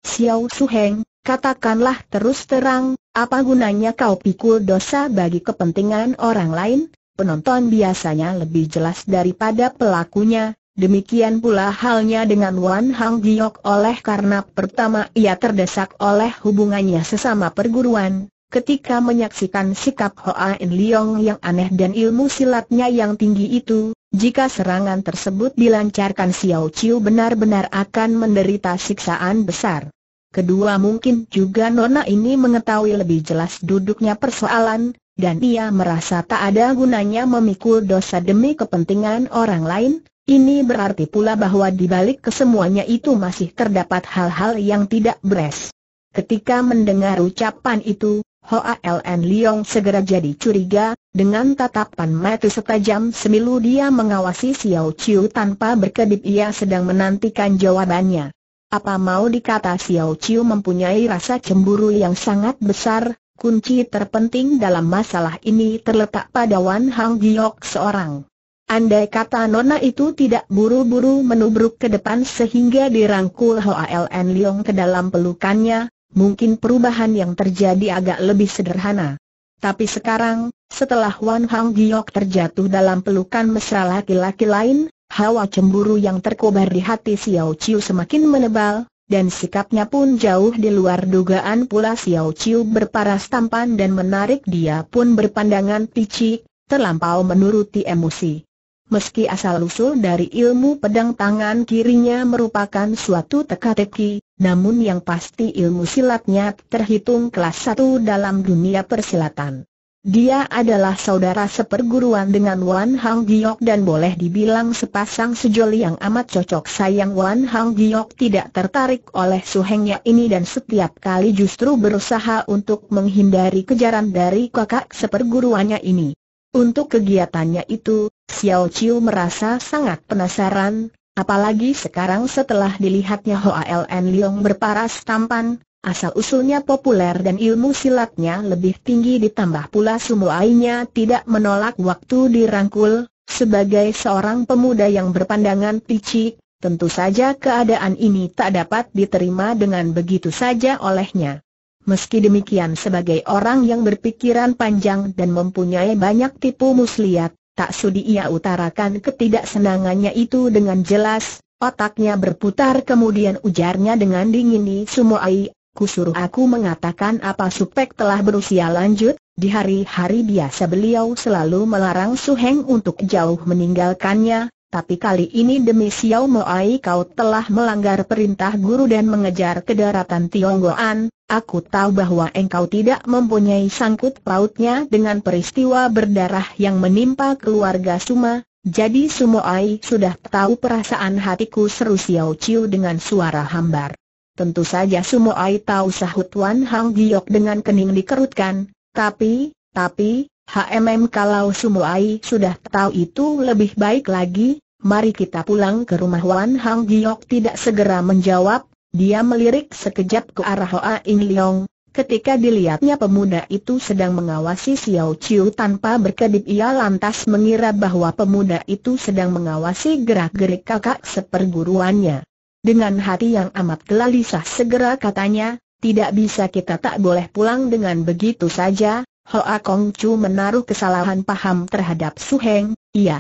Xiao Suheng, katakanlah terus terang, apa gunanya kau pikul dosa bagi kepentingan orang lain? Penonton biasanya lebih jelas daripada pelakunya, Demikian pula halnya dengan Wan Hang Giok oleh karena pertama ia terdesak oleh hubungannya sesama perguruan, ketika menyaksikan sikap Hoa In Leong yang aneh dan ilmu silatnya yang tinggi itu, jika serangan tersebut dilancarkan Xiao Chiu benar-benar akan menderita siksaan besar. Kedua mungkin juga Nona ini mengetahui lebih jelas duduknya persoalan, dan ia merasa tak ada gunanya memikul dosa demi kepentingan orang lain, ini berarti pula bahwa di balik kesemuanya itu masih terdapat hal-hal yang tidak beres. Ketika mendengar ucapan itu, Hoa Ln Leong segera jadi curiga, dengan tatapan mata setajam semilu dia mengawasi Xiao Chiu tanpa berkedip ia sedang menantikan jawabannya. Apa mau dikata Xiao Chiu mempunyai rasa cemburu yang sangat besar, kunci terpenting dalam masalah ini terletak pada Wan Hang Giok seorang. Andai kata Nona itu tidak buru-buru menubruk ke depan sehingga dirangkul Hoa Ln Leong ke dalam pelukannya, mungkin perubahan yang terjadi agak lebih sederhana. Tapi sekarang, setelah Wan Hang Giok terjatuh dalam pelukan mesra laki-laki lain, hawa cemburu yang terkobar di hati Xiao Chiu semakin menebal, dan sikapnya pun jauh di luar dugaan pula Xiao Chiu berparas tampan dan menarik dia pun berpandangan picik, terlampau menuruti emosi. Meski asal-usul dari ilmu pedang tangan kirinya merupakan suatu teka-teki, namun yang pasti ilmu silatnya terhitung kelas satu dalam dunia persilatan. Dia adalah saudara seperguruan dengan Wan Hang Giok dan boleh dibilang sepasang sejoli yang amat cocok sayang Wan Hang Giok tidak tertarik oleh suhengnya ini dan setiap kali justru berusaha untuk menghindari kejaran dari kakak seperguruannya ini. Untuk kegiatannya itu, Xiao Chiu merasa sangat penasaran, Apalagi sekarang setelah dilihatnya Hoa N Leong berparas tampan, asal-usulnya populer dan ilmu silatnya lebih tinggi ditambah pula sumuainya tidak menolak waktu dirangkul, sebagai seorang pemuda yang berpandangan picik, tentu saja keadaan ini tak dapat diterima dengan begitu saja olehnya. Meski demikian sebagai orang yang berpikiran panjang dan mempunyai banyak tipu muslihat, Tak sudi ia utarakan ketidaksenangannya itu dengan jelas, otaknya berputar kemudian ujarnya dengan dingin ai, Sumoai, suruh aku mengatakan apa supek telah berusia lanjut, di hari-hari biasa beliau selalu melarang Suheng untuk jauh meninggalkannya, tapi kali ini demi Xiao Moai kau telah melanggar perintah guru dan mengejar ke daratan Tionggoan, aku tahu bahwa engkau tidak mempunyai sangkut pautnya dengan peristiwa berdarah yang menimpa keluarga Suma, jadi Sumoai sudah tahu perasaan hatiku seru Xiao Chiu dengan suara hambar. Tentu saja Sumoai tahu sahut Wan Hang Giok dengan kening dikerutkan, tapi, tapi, HMM kalau Sumoai sudah tahu itu lebih baik lagi, mari kita pulang ke rumah Wan Hang Giok tidak segera menjawab, dia melirik sekejap ke arah Hoa In Leong, ketika dilihatnya pemuda itu sedang mengawasi Xiao Chiu tanpa berkedip ia lantas mengira bahwa pemuda itu sedang mengawasi gerak-gerik kakak seperguruannya. Dengan hati yang amat gelisah segera katanya, tidak bisa kita tak boleh pulang dengan begitu saja, Hoa Kong Chu menaruh kesalahan paham terhadap Su Heng, Ia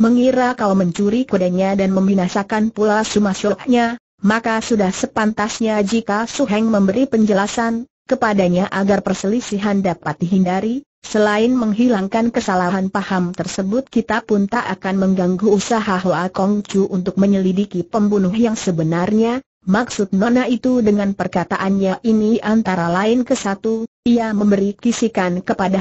mengira kau mencuri kudanya dan membinasakan pula sumasyoknya, maka sudah sepantasnya jika Suheng memberi penjelasan kepadanya agar perselisihan dapat dihindari, Selain menghilangkan kesalahan paham tersebut kita pun tak akan mengganggu usaha Hoa Kong Chu untuk menyelidiki pembunuh yang sebenarnya, Maksud Nona itu dengan perkataannya ini antara lain ke satu, ia memberi kisikan kepada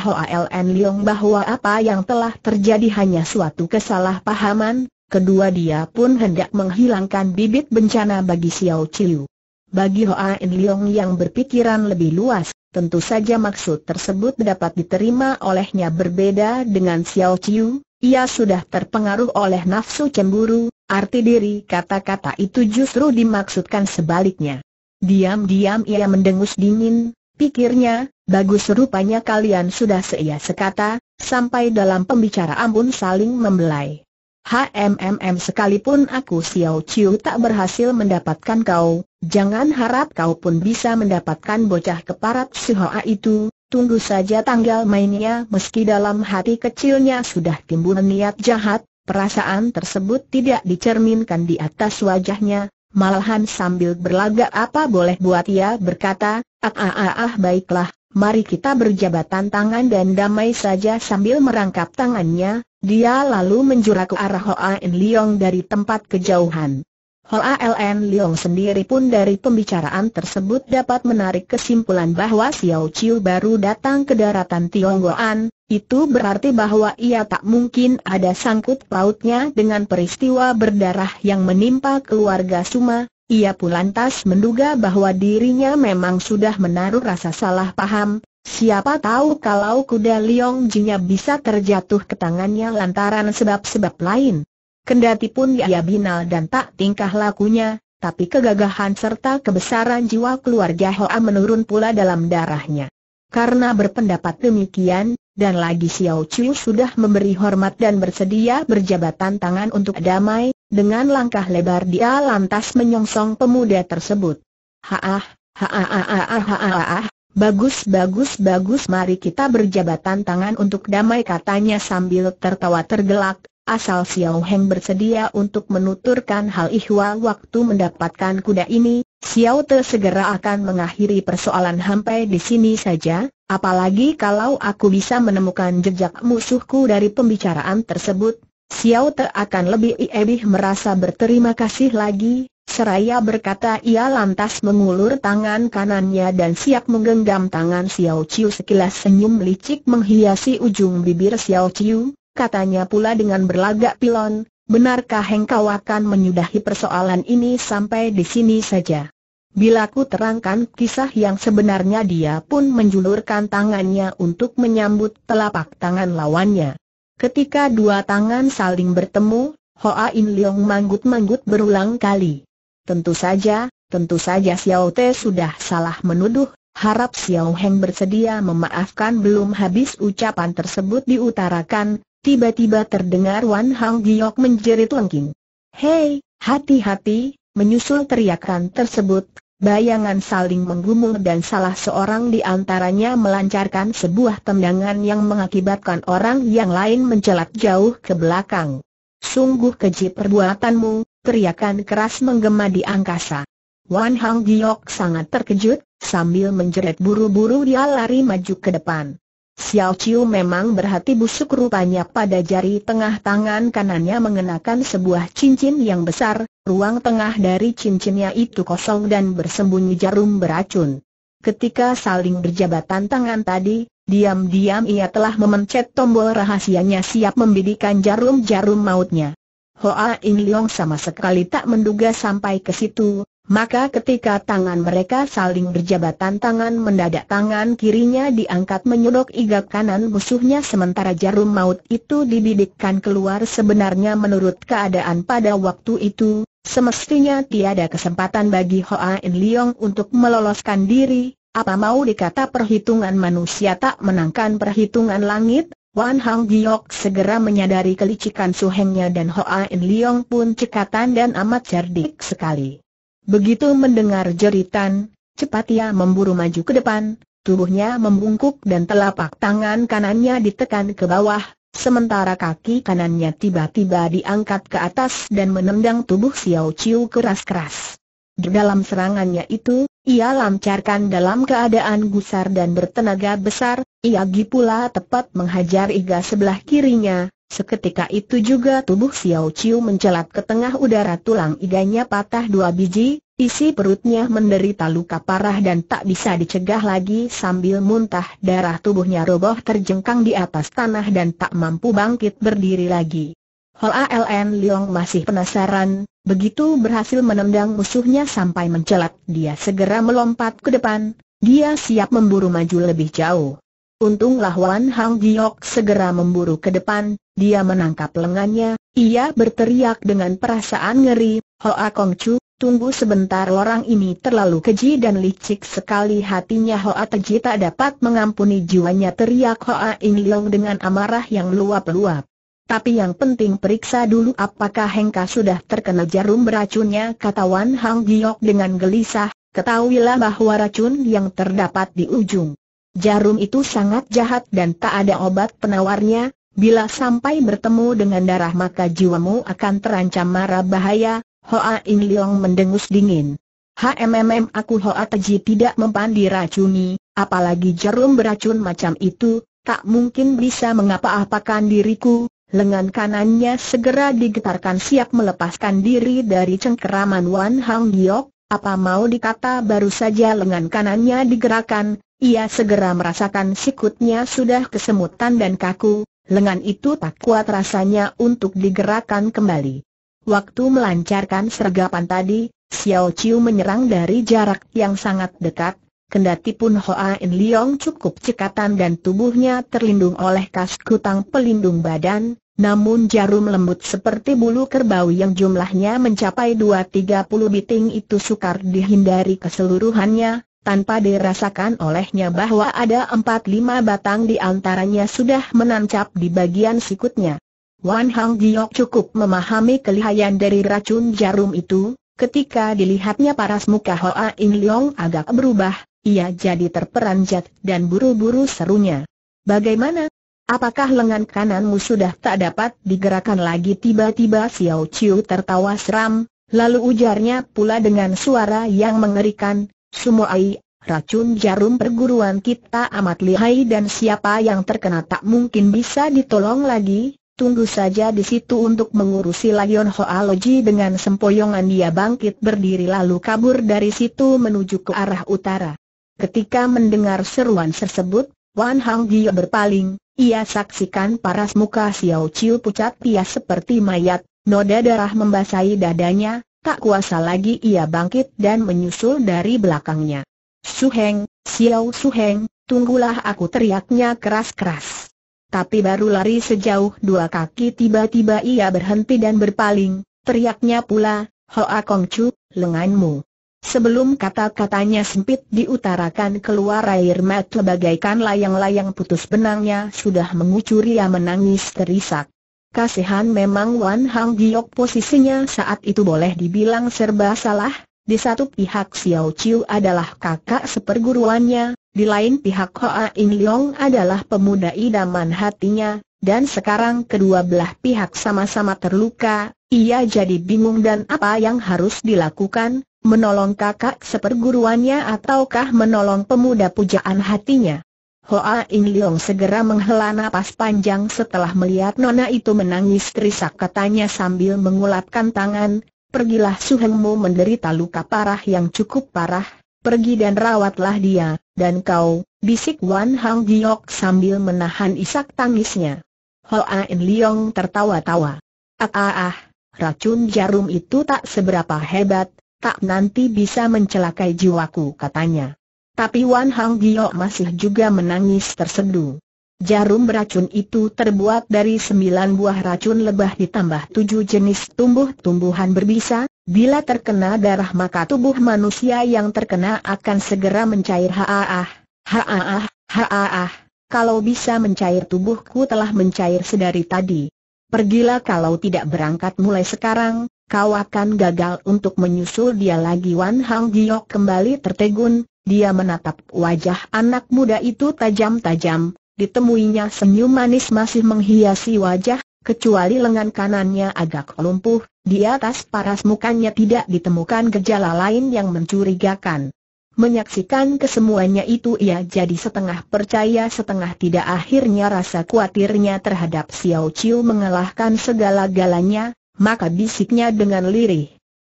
N Leong bahwa apa yang telah terjadi hanya suatu kesalahpahaman, kedua dia pun hendak menghilangkan bibit bencana bagi Xiao Chiu. Bagi Hoa Hoaln Leong yang berpikiran lebih luas, tentu saja maksud tersebut dapat diterima olehnya berbeda dengan Xiao Chiu, ia sudah terpengaruh oleh nafsu cemburu, arti diri kata-kata itu justru dimaksudkan sebaliknya. Diam-diam ia mendengus dingin, pikirnya, bagus rupanya kalian sudah seia sekata, sampai dalam pembicaraan pun saling membelai. HMMM sekalipun aku Xiao Chiu tak berhasil mendapatkan kau, jangan harap kau pun bisa mendapatkan bocah keparat Suhoa itu, tunggu saja tanggal mainnya meski dalam hati kecilnya sudah timbul niat jahat, perasaan tersebut tidak dicerminkan di atas wajahnya, malahan sambil berlagak apa boleh buat ia berkata, ah ah ah, ah baiklah, mari kita berjabatan tangan dan damai saja sambil merangkap tangannya, dia lalu menjura ke arah Hoa In Leong dari tempat kejauhan. Hoa LN Leong sendiri pun dari pembicaraan tersebut dapat menarik kesimpulan bahwa Xiao Chiu baru datang ke daratan Tionggoan, itu berarti bahwa ia tak mungkin ada sangkut pautnya dengan peristiwa berdarah yang menimpa keluarga Suma, ia pun lantas menduga bahwa dirinya memang sudah menaruh rasa salah paham, siapa tahu kalau kuda Leong Jinya bisa terjatuh ke tangannya lantaran sebab-sebab lain. Kendati pun ia binal dan tak tingkah lakunya, tapi kegagahan serta kebesaran jiwa keluarga Hoa menurun pula dalam darahnya. Karena berpendapat demikian, dan lagi Xiao Chu sudah memberi hormat dan bersedia berjabatan tangan untuk damai, dengan langkah lebar dia lantas menyongsong pemuda tersebut. Haah, haah, haah, haah, haah, bagus, bagus, bagus, mari kita berjabatan tangan untuk damai katanya sambil tertawa tergelak, Asal Xiao Heng bersedia untuk menuturkan hal ihwal waktu mendapatkan kuda ini, Xiao Te segera akan mengakhiri persoalan sampai di sini saja, apalagi kalau aku bisa menemukan jejak musuhku dari pembicaraan tersebut, Xiao Te akan lebih lebih merasa berterima kasih lagi, seraya berkata ia lantas mengulur tangan kanannya dan siap menggenggam tangan Xiao Chiu sekilas senyum licik menghiasi ujung bibir Xiao Chiu katanya pula dengan berlagak pilon, benarkah engkau akan menyudahi persoalan ini sampai di sini saja? Bila ku terangkan kisah yang sebenarnya dia pun menjulurkan tangannya untuk menyambut telapak tangan lawannya. Ketika dua tangan saling bertemu, Hoa In Leong manggut-manggut berulang kali. Tentu saja, tentu saja Xiao Te sudah salah menuduh, harap Xiao Heng bersedia memaafkan belum habis ucapan tersebut diutarakan, Tiba-tiba terdengar Wan Hang Giok menjerit lengking. Hei, hati-hati, menyusul teriakan tersebut, bayangan saling menggumul dan salah seorang di antaranya melancarkan sebuah tendangan yang mengakibatkan orang yang lain mencelat jauh ke belakang. Sungguh keji perbuatanmu, teriakan keras menggema di angkasa. Wan Hang Giok sangat terkejut, sambil menjerit buru-buru dia lari maju ke depan. Xiao Chiu memang berhati busuk rupanya pada jari tengah tangan kanannya mengenakan sebuah cincin yang besar, ruang tengah dari cincinnya itu kosong dan bersembunyi jarum beracun. Ketika saling berjabatan tangan tadi, diam-diam ia telah memencet tombol rahasianya siap membidikan jarum-jarum mautnya. Hoa In Leong sama sekali tak menduga sampai ke situ, maka ketika tangan mereka saling berjabatan tangan mendadak tangan kirinya diangkat menyodok iga kanan musuhnya sementara jarum maut itu dibidikkan keluar sebenarnya menurut keadaan pada waktu itu, semestinya tiada kesempatan bagi Hoa In Leong untuk meloloskan diri, apa mau dikata perhitungan manusia tak menangkan perhitungan langit, Wan Hang Giok segera menyadari kelicikan suhengnya dan Hoa In Leong pun cekatan dan amat cerdik sekali. Begitu mendengar jeritan, cepat ia memburu maju ke depan, tubuhnya membungkuk dan telapak tangan kanannya ditekan ke bawah, sementara kaki kanannya tiba-tiba diangkat ke atas dan menendang tubuh Xiao Chiu keras-keras. dalam serangannya itu, ia lancarkan dalam keadaan gusar dan bertenaga besar, ia pula tepat menghajar iga sebelah kirinya, Seketika itu juga tubuh Xiao Chiu mencelat ke tengah udara tulang iganya patah dua biji, isi perutnya menderita luka parah dan tak bisa dicegah lagi sambil muntah darah tubuhnya roboh terjengkang di atas tanah dan tak mampu bangkit berdiri lagi. Hal ALN Leong masih penasaran, begitu berhasil menendang musuhnya sampai mencelat dia segera melompat ke depan, dia siap memburu maju lebih jauh. untunglah Wan Hang Giok segera memburu ke depan, dia menangkap lengannya, ia berteriak dengan perasaan ngeri, Hoa Kong Chu, tunggu sebentar orang ini terlalu keji dan licik sekali hatinya Hoa Teji tak dapat mengampuni jiwanya teriak Hoa In Leong dengan amarah yang luap-luap. Tapi yang penting periksa dulu apakah Hengka sudah terkena jarum beracunnya kata Wan Hang Giok dengan gelisah, ketahuilah bahwa racun yang terdapat di ujung. Jarum itu sangat jahat dan tak ada obat penawarnya, Bila sampai bertemu dengan darah maka jiwamu akan terancam marah bahaya, Hoa In Leong mendengus dingin. HMMM aku Hoa Teji tidak mempan diracuni, apalagi jarum beracun macam itu, tak mungkin bisa mengapa-apakan diriku, lengan kanannya segera digetarkan siap melepaskan diri dari cengkeraman Wan Hang Giok, apa mau dikata baru saja lengan kanannya digerakkan, ia segera merasakan sikutnya sudah kesemutan dan kaku, lengan itu tak kuat rasanya untuk digerakkan kembali. Waktu melancarkan sergapan tadi, Xiao Chiu menyerang dari jarak yang sangat dekat, kendati pun Hoa In Leong cukup cekatan dan tubuhnya terlindung oleh kas kutang pelindung badan, namun jarum lembut seperti bulu kerbau yang jumlahnya mencapai dua tiga puluh biting itu sukar dihindari keseluruhannya, tanpa dirasakan olehnya bahwa ada empat lima batang di antaranya sudah menancap di bagian sikutnya. Wan Hang Giok cukup memahami kelihayan dari racun jarum itu, ketika dilihatnya paras muka Hoa In Leong agak berubah, ia jadi terperanjat dan buru-buru serunya. Bagaimana? Apakah lengan kananmu sudah tak dapat digerakkan lagi tiba-tiba Xiao Chiu tertawa seram, lalu ujarnya pula dengan suara yang mengerikan, semua Sumoai, racun jarum perguruan kita amat lihai dan siapa yang terkena tak mungkin bisa ditolong lagi, tunggu saja di situ untuk mengurusi Layon Hoaloji dengan sempoyongan dia bangkit berdiri lalu kabur dari situ menuju ke arah utara. Ketika mendengar seruan tersebut, Wan Hang Gio berpaling, ia saksikan paras muka Xiao Chiu pucat pias seperti mayat, noda darah membasahi dadanya, Tak kuasa lagi ia bangkit dan menyusul dari belakangnya. Suheng, Xiao Suheng, tunggulah aku teriaknya keras-keras. Tapi baru lari sejauh dua kaki tiba-tiba ia berhenti dan berpaling, teriaknya pula, Hoa Kongcu, lenganmu. Sebelum kata-katanya sempit diutarakan keluar air mata bagaikan layang-layang putus benangnya sudah mengucur ia menangis terisak. Kasihan memang Wan Hang Giok posisinya saat itu boleh dibilang serba salah, di satu pihak Xiao Chiu adalah kakak seperguruannya, di lain pihak Hoa In Leong adalah pemuda idaman hatinya, dan sekarang kedua belah pihak sama-sama terluka, ia jadi bingung dan apa yang harus dilakukan, menolong kakak seperguruannya ataukah menolong pemuda pujaan hatinya. Hoa In Leong segera menghela nafas panjang setelah melihat nona itu menangis terisak katanya sambil mengulapkan tangan, pergilah Suhengmu menderita luka parah yang cukup parah, pergi dan rawatlah dia, dan kau, bisik Wan Hang Giok sambil menahan isak tangisnya. Hoa In Leong tertawa-tawa. Ah ah ah, racun jarum itu tak seberapa hebat, tak nanti bisa mencelakai jiwaku katanya. Tapi Wan Hang Giok masih juga menangis terseduh. Jarum beracun itu terbuat dari sembilan buah racun lebah ditambah tujuh jenis tumbuh-tumbuhan berbisa, bila terkena darah maka tubuh manusia yang terkena akan segera mencair haaah, haaah, haaah, kalau bisa mencair tubuhku telah mencair sedari tadi. Pergilah kalau tidak berangkat mulai sekarang, kau akan gagal untuk menyusul dia lagi Wan Hang Giok kembali tertegun, dia menatap wajah anak muda itu tajam-tajam, ditemuinya senyum manis masih menghiasi wajah, kecuali lengan kanannya agak lumpuh, di atas paras mukanya tidak ditemukan gejala lain yang mencurigakan. Menyaksikan kesemuanya itu ia jadi setengah percaya setengah tidak akhirnya rasa khawatirnya terhadap Xiao Chiu mengalahkan segala-galanya, maka bisiknya dengan lirih.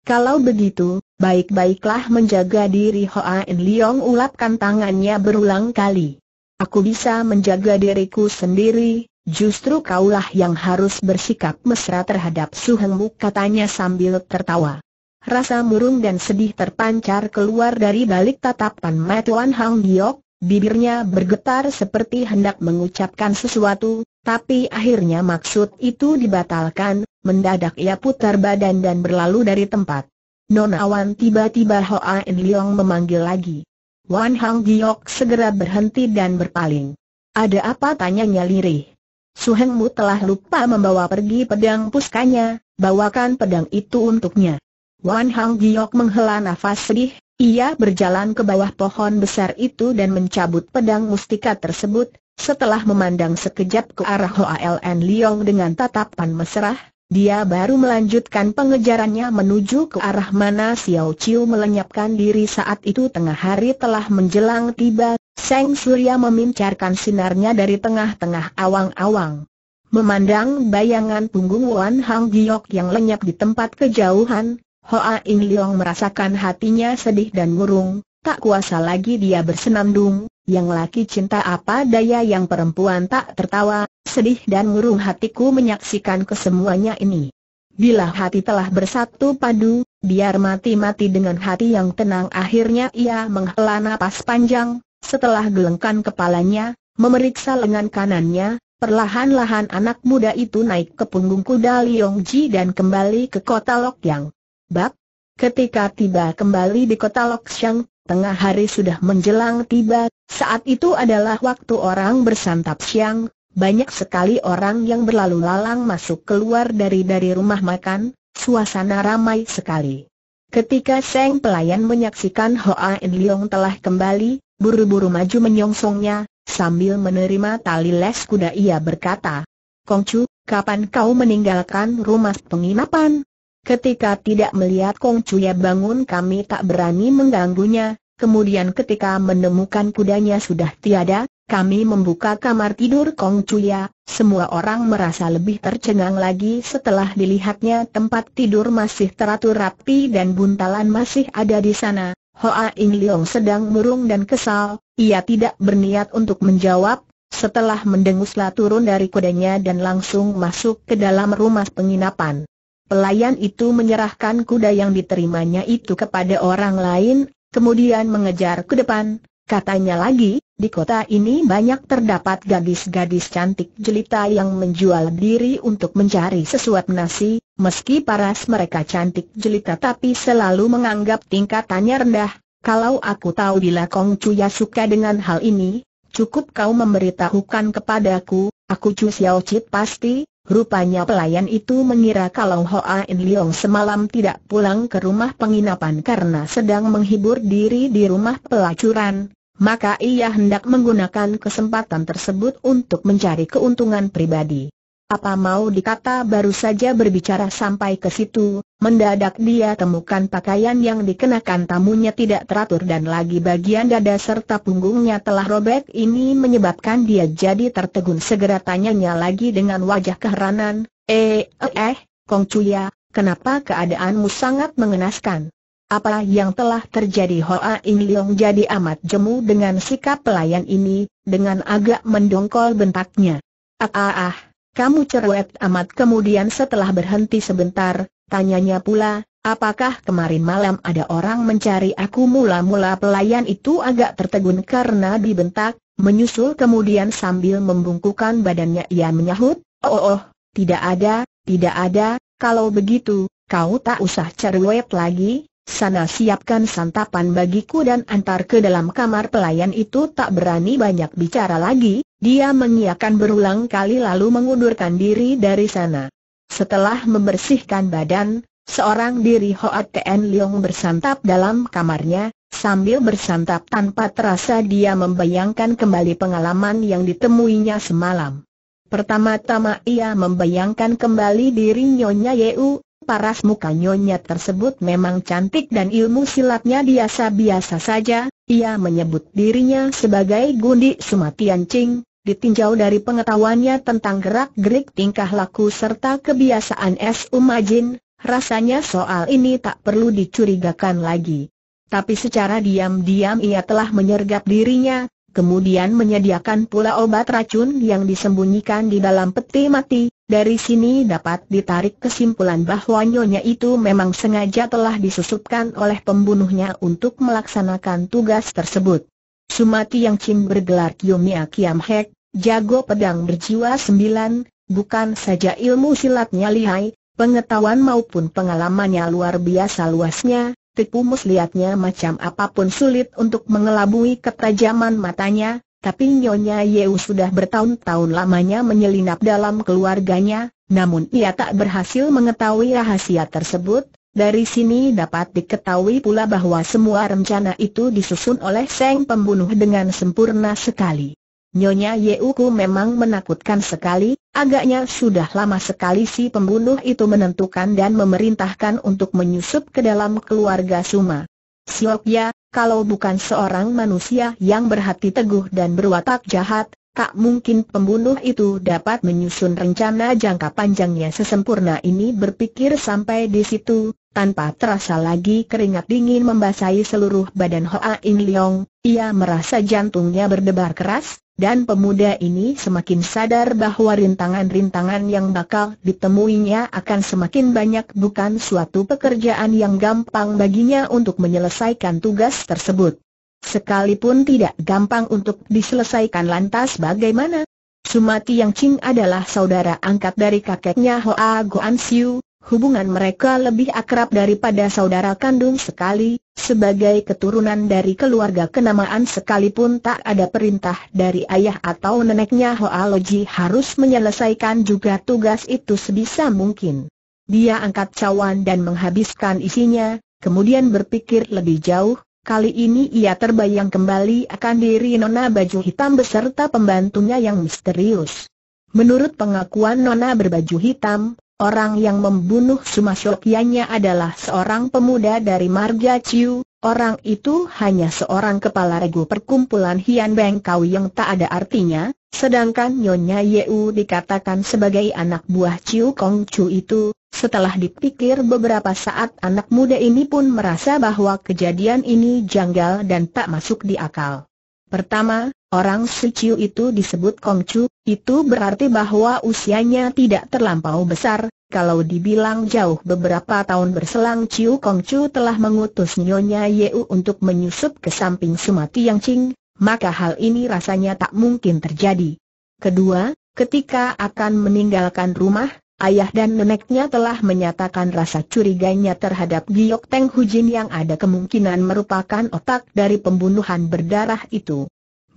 Kalau begitu, baik-baiklah menjaga diri Hoa In Leong ulapkan tangannya berulang kali. Aku bisa menjaga diriku sendiri, justru kaulah yang harus bersikap mesra terhadap Su katanya sambil tertawa. Rasa murung dan sedih terpancar keluar dari balik tatapan Matuan Hang Giok, bibirnya bergetar seperti hendak mengucapkan sesuatu, tapi akhirnya maksud itu dibatalkan, Mendadak ia putar badan dan berlalu dari tempat. Nona Wan tiba-tiba Hoa In Leong memanggil lagi. Wan Hang Giok segera berhenti dan berpaling. Ada apa tanyanya lirih? Su Mu telah lupa membawa pergi pedang puskanya, bawakan pedang itu untuknya. Wan Hang Giok menghela nafas sedih, ia berjalan ke bawah pohon besar itu dan mencabut pedang mustika tersebut, setelah memandang sekejap ke arah Hoa Ln Leong dengan tatapan mesra, dia baru melanjutkan pengejarannya menuju ke arah mana Xiao Chiu melenyapkan diri saat itu tengah hari telah menjelang tiba, Seng Surya memincarkan sinarnya dari tengah-tengah awang-awang. Memandang bayangan punggung Wan Hang Giok yang lenyap di tempat kejauhan, Hoa In Leong merasakan hatinya sedih dan murung, tak kuasa lagi dia bersenandung, yang laki cinta apa daya yang perempuan tak tertawa, sedih dan murung hatiku menyaksikan kesemuanya ini. Bila hati telah bersatu padu, biar mati-mati dengan hati yang tenang akhirnya ia menghela napas panjang, setelah gelengkan kepalanya, memeriksa lengan kanannya, perlahan-lahan anak muda itu naik ke punggung kuda Ji dan kembali ke kota Yang. Bab Ketika tiba kembali di kota Loksyang, Tengah hari sudah menjelang tiba, saat itu adalah waktu orang bersantap siang, banyak sekali orang yang berlalu lalang masuk keluar dari dari rumah makan, suasana ramai sekali. Ketika Seng pelayan menyaksikan Hoa En Leong telah kembali, buru-buru maju menyongsongnya, sambil menerima tali les kuda ia berkata, Kongcu, kapan kau meninggalkan rumah penginapan? Ketika tidak melihat Kong Cuya bangun kami tak berani mengganggunya, kemudian ketika menemukan kudanya sudah tiada, kami membuka kamar tidur Kong Cuya, semua orang merasa lebih tercengang lagi setelah dilihatnya tempat tidur masih teratur rapi dan buntalan masih ada di sana. Hoa In Leong sedang murung dan kesal, ia tidak berniat untuk menjawab, setelah mendenguslah turun dari kudanya dan langsung masuk ke dalam rumah penginapan. Pelayan itu menyerahkan kuda yang diterimanya itu kepada orang lain, kemudian mengejar ke depan. Katanya lagi, di kota ini banyak terdapat gadis-gadis cantik jelita yang menjual diri untuk mencari sesuap nasi, meski paras mereka cantik jelita tapi selalu menganggap tingkatannya rendah. Kalau aku tahu bila Kong Chuya suka dengan hal ini, cukup kau memberitahukan kepadaku, aku Chu Xiao Chit pasti, Rupanya pelayan itu mengira kalau Hoa In Leong semalam tidak pulang ke rumah penginapan karena sedang menghibur diri di rumah pelacuran, maka ia hendak menggunakan kesempatan tersebut untuk mencari keuntungan pribadi. Apa mau dikata baru saja berbicara sampai ke situ, mendadak dia temukan pakaian yang dikenakan tamunya tidak teratur dan lagi bagian dada serta punggungnya telah robek ini menyebabkan dia jadi tertegun segera tanyanya lagi dengan wajah keheranan, eh, eh, eh, Kong Cuya, kenapa keadaanmu sangat mengenaskan? Apa yang telah terjadi Hoa In Leong jadi amat jemu dengan sikap pelayan ini, dengan agak mendongkol bentaknya. Ah ah ah, kamu cerewet amat kemudian setelah berhenti sebentar, tanyanya pula, apakah kemarin malam ada orang mencari aku mula-mula pelayan itu agak tertegun karena dibentak, menyusul kemudian sambil membungkukan badannya ia menyahut, oh oh, oh tidak ada, tidak ada, kalau begitu, kau tak usah cerewet lagi, sana siapkan santapan bagiku dan antar ke dalam kamar pelayan itu tak berani banyak bicara lagi, dia mengiakan berulang kali lalu mengundurkan diri dari sana. Setelah membersihkan badan, seorang diri Hoat Tn Leong bersantap dalam kamarnya, sambil bersantap tanpa terasa dia membayangkan kembali pengalaman yang ditemuinya semalam. Pertama-tama ia membayangkan kembali diri Nyonya Yeu, paras muka nyonya tersebut memang cantik dan ilmu silatnya biasa-biasa saja, ia menyebut dirinya sebagai Gundi Sumatian Ching, ditinjau dari pengetahuannya tentang gerak-gerik tingkah laku serta kebiasaan S. Umajin, rasanya soal ini tak perlu dicurigakan lagi. Tapi secara diam-diam ia telah menyergap dirinya, kemudian menyediakan pula obat racun yang disembunyikan di dalam peti mati, dari sini dapat ditarik kesimpulan bahwa nyonya itu memang sengaja telah disusupkan oleh pembunuhnya untuk melaksanakan tugas tersebut. Sumati yang Cim bergelar Kiyomi Kiam Hek, jago pedang berjiwa sembilan, bukan saja ilmu silatnya lihai, pengetahuan maupun pengalamannya luar biasa luasnya, Tipu muslihatnya macam apapun sulit untuk mengelabui ketajaman matanya, tapi Nyonya Yeu sudah bertahun-tahun lamanya menyelinap dalam keluarganya, namun ia tak berhasil mengetahui rahasia tersebut, dari sini dapat diketahui pula bahwa semua rencana itu disusun oleh Seng Pembunuh dengan sempurna sekali. Nyonya Yeuku memang menakutkan sekali, agaknya sudah lama sekali si pembunuh itu menentukan dan memerintahkan untuk menyusup ke dalam keluarga Suma. Siokya, kalau bukan seorang manusia yang berhati teguh dan berwatak jahat, tak mungkin pembunuh itu dapat menyusun rencana jangka panjangnya sesempurna ini berpikir sampai di situ, tanpa terasa lagi keringat dingin membasahi seluruh badan Hoa In Leong, ia merasa jantungnya berdebar keras, dan pemuda ini semakin sadar bahwa rintangan-rintangan yang bakal ditemuinya akan semakin banyak bukan suatu pekerjaan yang gampang baginya untuk menyelesaikan tugas tersebut. Sekalipun tidak gampang untuk diselesaikan lantas bagaimana? Sumati Yang Ching adalah saudara angkat dari kakeknya Hoa Goan Siu, hubungan mereka lebih akrab daripada saudara kandung sekali, sebagai keturunan dari keluarga kenamaan sekalipun tak ada perintah dari ayah atau neneknya Hoaloji harus menyelesaikan juga tugas itu sebisa mungkin. Dia angkat cawan dan menghabiskan isinya, kemudian berpikir lebih jauh, kali ini ia terbayang kembali akan diri Nona baju hitam beserta pembantunya yang misterius. Menurut pengakuan Nona berbaju hitam, Orang yang membunuh Sumasyokianya adalah seorang pemuda dari Marga Ciu, orang itu hanya seorang kepala regu perkumpulan Hian Beng Kau yang tak ada artinya, sedangkan Nyonya Yeu dikatakan sebagai anak buah Ciu Kong Chu itu, setelah dipikir beberapa saat anak muda ini pun merasa bahwa kejadian ini janggal dan tak masuk di akal. Pertama, Orang suciu itu disebut Kongcu, itu berarti bahwa usianya tidak terlampau besar, kalau dibilang jauh beberapa tahun berselang Ciu Kongcu telah mengutus Nyonya Yeu untuk menyusup ke samping Sumati Yang Ching, maka hal ini rasanya tak mungkin terjadi. Kedua, ketika akan meninggalkan rumah, ayah dan neneknya telah menyatakan rasa curiganya terhadap Giok Teng Hujin yang ada kemungkinan merupakan otak dari pembunuhan berdarah itu.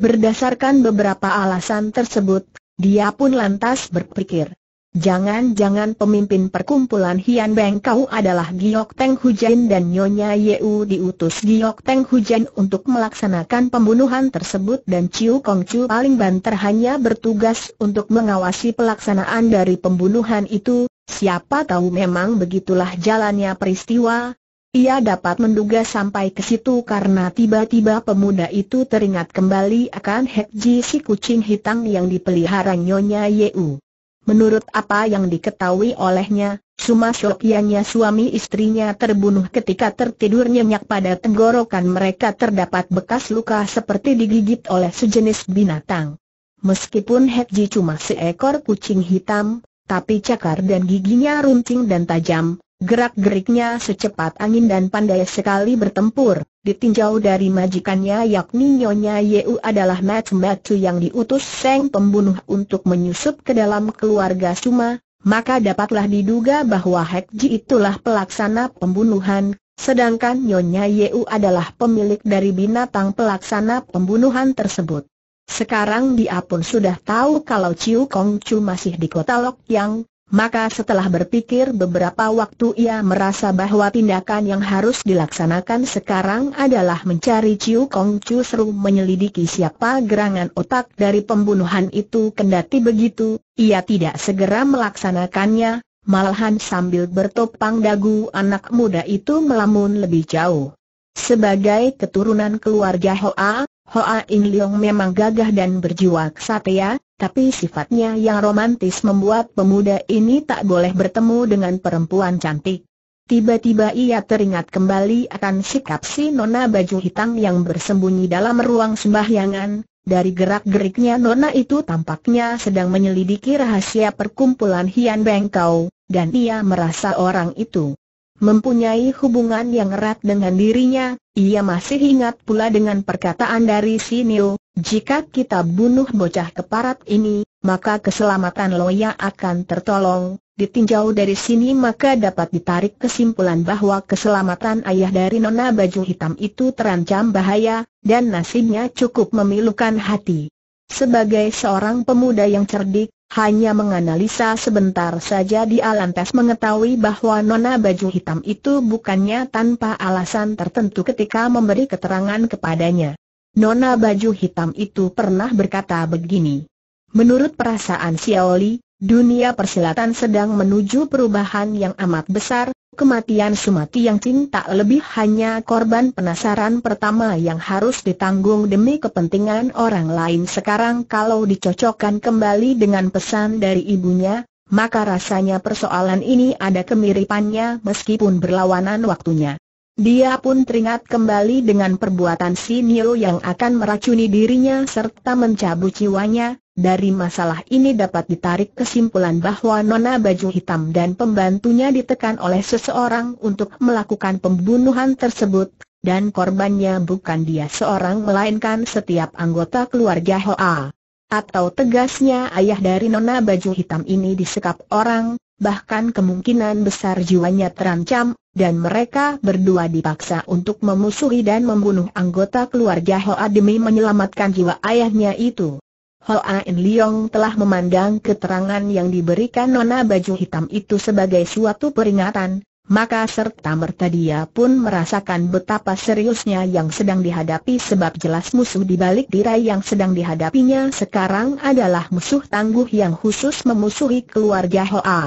Berdasarkan beberapa alasan tersebut, dia pun lantas berpikir. Jangan-jangan pemimpin perkumpulan Hian Beng Kau adalah Giok Teng Hujan dan Nyonya Yeu diutus Giok Teng Hujan untuk melaksanakan pembunuhan tersebut dan Chiu Kong Chu paling banter hanya bertugas untuk mengawasi pelaksanaan dari pembunuhan itu, siapa tahu memang begitulah jalannya peristiwa, ia dapat menduga sampai ke situ karena tiba-tiba pemuda itu teringat kembali akan Hekji si kucing hitam yang dipelihara Nyonya Yeu. Menurut apa yang diketahui olehnya, Suma Shokianya suami istrinya terbunuh ketika tertidur nyenyak pada tenggorokan mereka terdapat bekas luka seperti digigit oleh sejenis binatang. Meskipun Hekji cuma seekor kucing hitam, tapi cakar dan giginya runcing dan tajam, Gerak-geriknya secepat angin dan pandai sekali bertempur, ditinjau dari majikannya yakni Nyonya Yeu adalah Mat Matu yang diutus Seng Pembunuh untuk menyusup ke dalam keluarga Suma, maka dapatlah diduga bahwa Hek Ji itulah pelaksana pembunuhan, sedangkan Nyonya Yeu adalah pemilik dari binatang pelaksana pembunuhan tersebut. Sekarang dia pun sudah tahu kalau Ciu Kong Chu masih di kota Lok Yang, maka setelah berpikir beberapa waktu ia merasa bahwa tindakan yang harus dilaksanakan sekarang adalah mencari Ciu Kong Chu seru menyelidiki siapa gerangan otak dari pembunuhan itu kendati begitu, ia tidak segera melaksanakannya, malahan sambil bertopang dagu anak muda itu melamun lebih jauh. Sebagai keturunan keluarga Hoa, Hoa In Leong memang gagah dan berjiwa kesatria, tapi sifatnya yang romantis membuat pemuda ini tak boleh bertemu dengan perempuan cantik. Tiba-tiba ia teringat kembali akan sikap si nona baju hitam yang bersembunyi dalam ruang sembahyangan, dari gerak-geriknya nona itu tampaknya sedang menyelidiki rahasia perkumpulan Hian Bengkau, dan ia merasa orang itu mempunyai hubungan yang erat dengan dirinya, ia masih ingat pula dengan perkataan dari Sinio, jika kita bunuh bocah keparat ini, maka keselamatan Loya akan tertolong. Ditinjau dari sini maka dapat ditarik kesimpulan bahwa keselamatan ayah dari nona baju hitam itu terancam bahaya, dan nasibnya cukup memilukan hati. Sebagai seorang pemuda yang cerdik, hanya menganalisa sebentar saja dia lantas mengetahui bahwa nona baju hitam itu bukannya tanpa alasan tertentu ketika memberi keterangan kepadanya. Nona baju hitam itu pernah berkata begini. Menurut perasaan Xiaoli, dunia persilatan sedang menuju perubahan yang amat besar, kematian Sumati yang cinta lebih hanya korban penasaran pertama yang harus ditanggung demi kepentingan orang lain sekarang kalau dicocokkan kembali dengan pesan dari ibunya, maka rasanya persoalan ini ada kemiripannya meskipun berlawanan waktunya. Dia pun teringat kembali dengan perbuatan si Nio yang akan meracuni dirinya serta mencabut jiwanya, dari masalah ini dapat ditarik kesimpulan bahwa Nona Baju Hitam dan pembantunya ditekan oleh seseorang untuk melakukan pembunuhan tersebut, dan korbannya bukan dia seorang melainkan setiap anggota keluarga Hoa. Atau tegasnya ayah dari Nona Baju Hitam ini disekap orang, bahkan kemungkinan besar jiwanya terancam, dan mereka berdua dipaksa untuk memusuhi dan membunuh anggota keluarga Hoa demi menyelamatkan jiwa ayahnya itu in Liong telah memandang keterangan yang diberikan nona baju hitam itu sebagai suatu peringatan, maka serta merta dia pun merasakan betapa seriusnya yang sedang dihadapi sebab jelas musuh di balik tirai yang sedang dihadapinya sekarang adalah musuh tangguh yang khusus memusuhi keluarga A.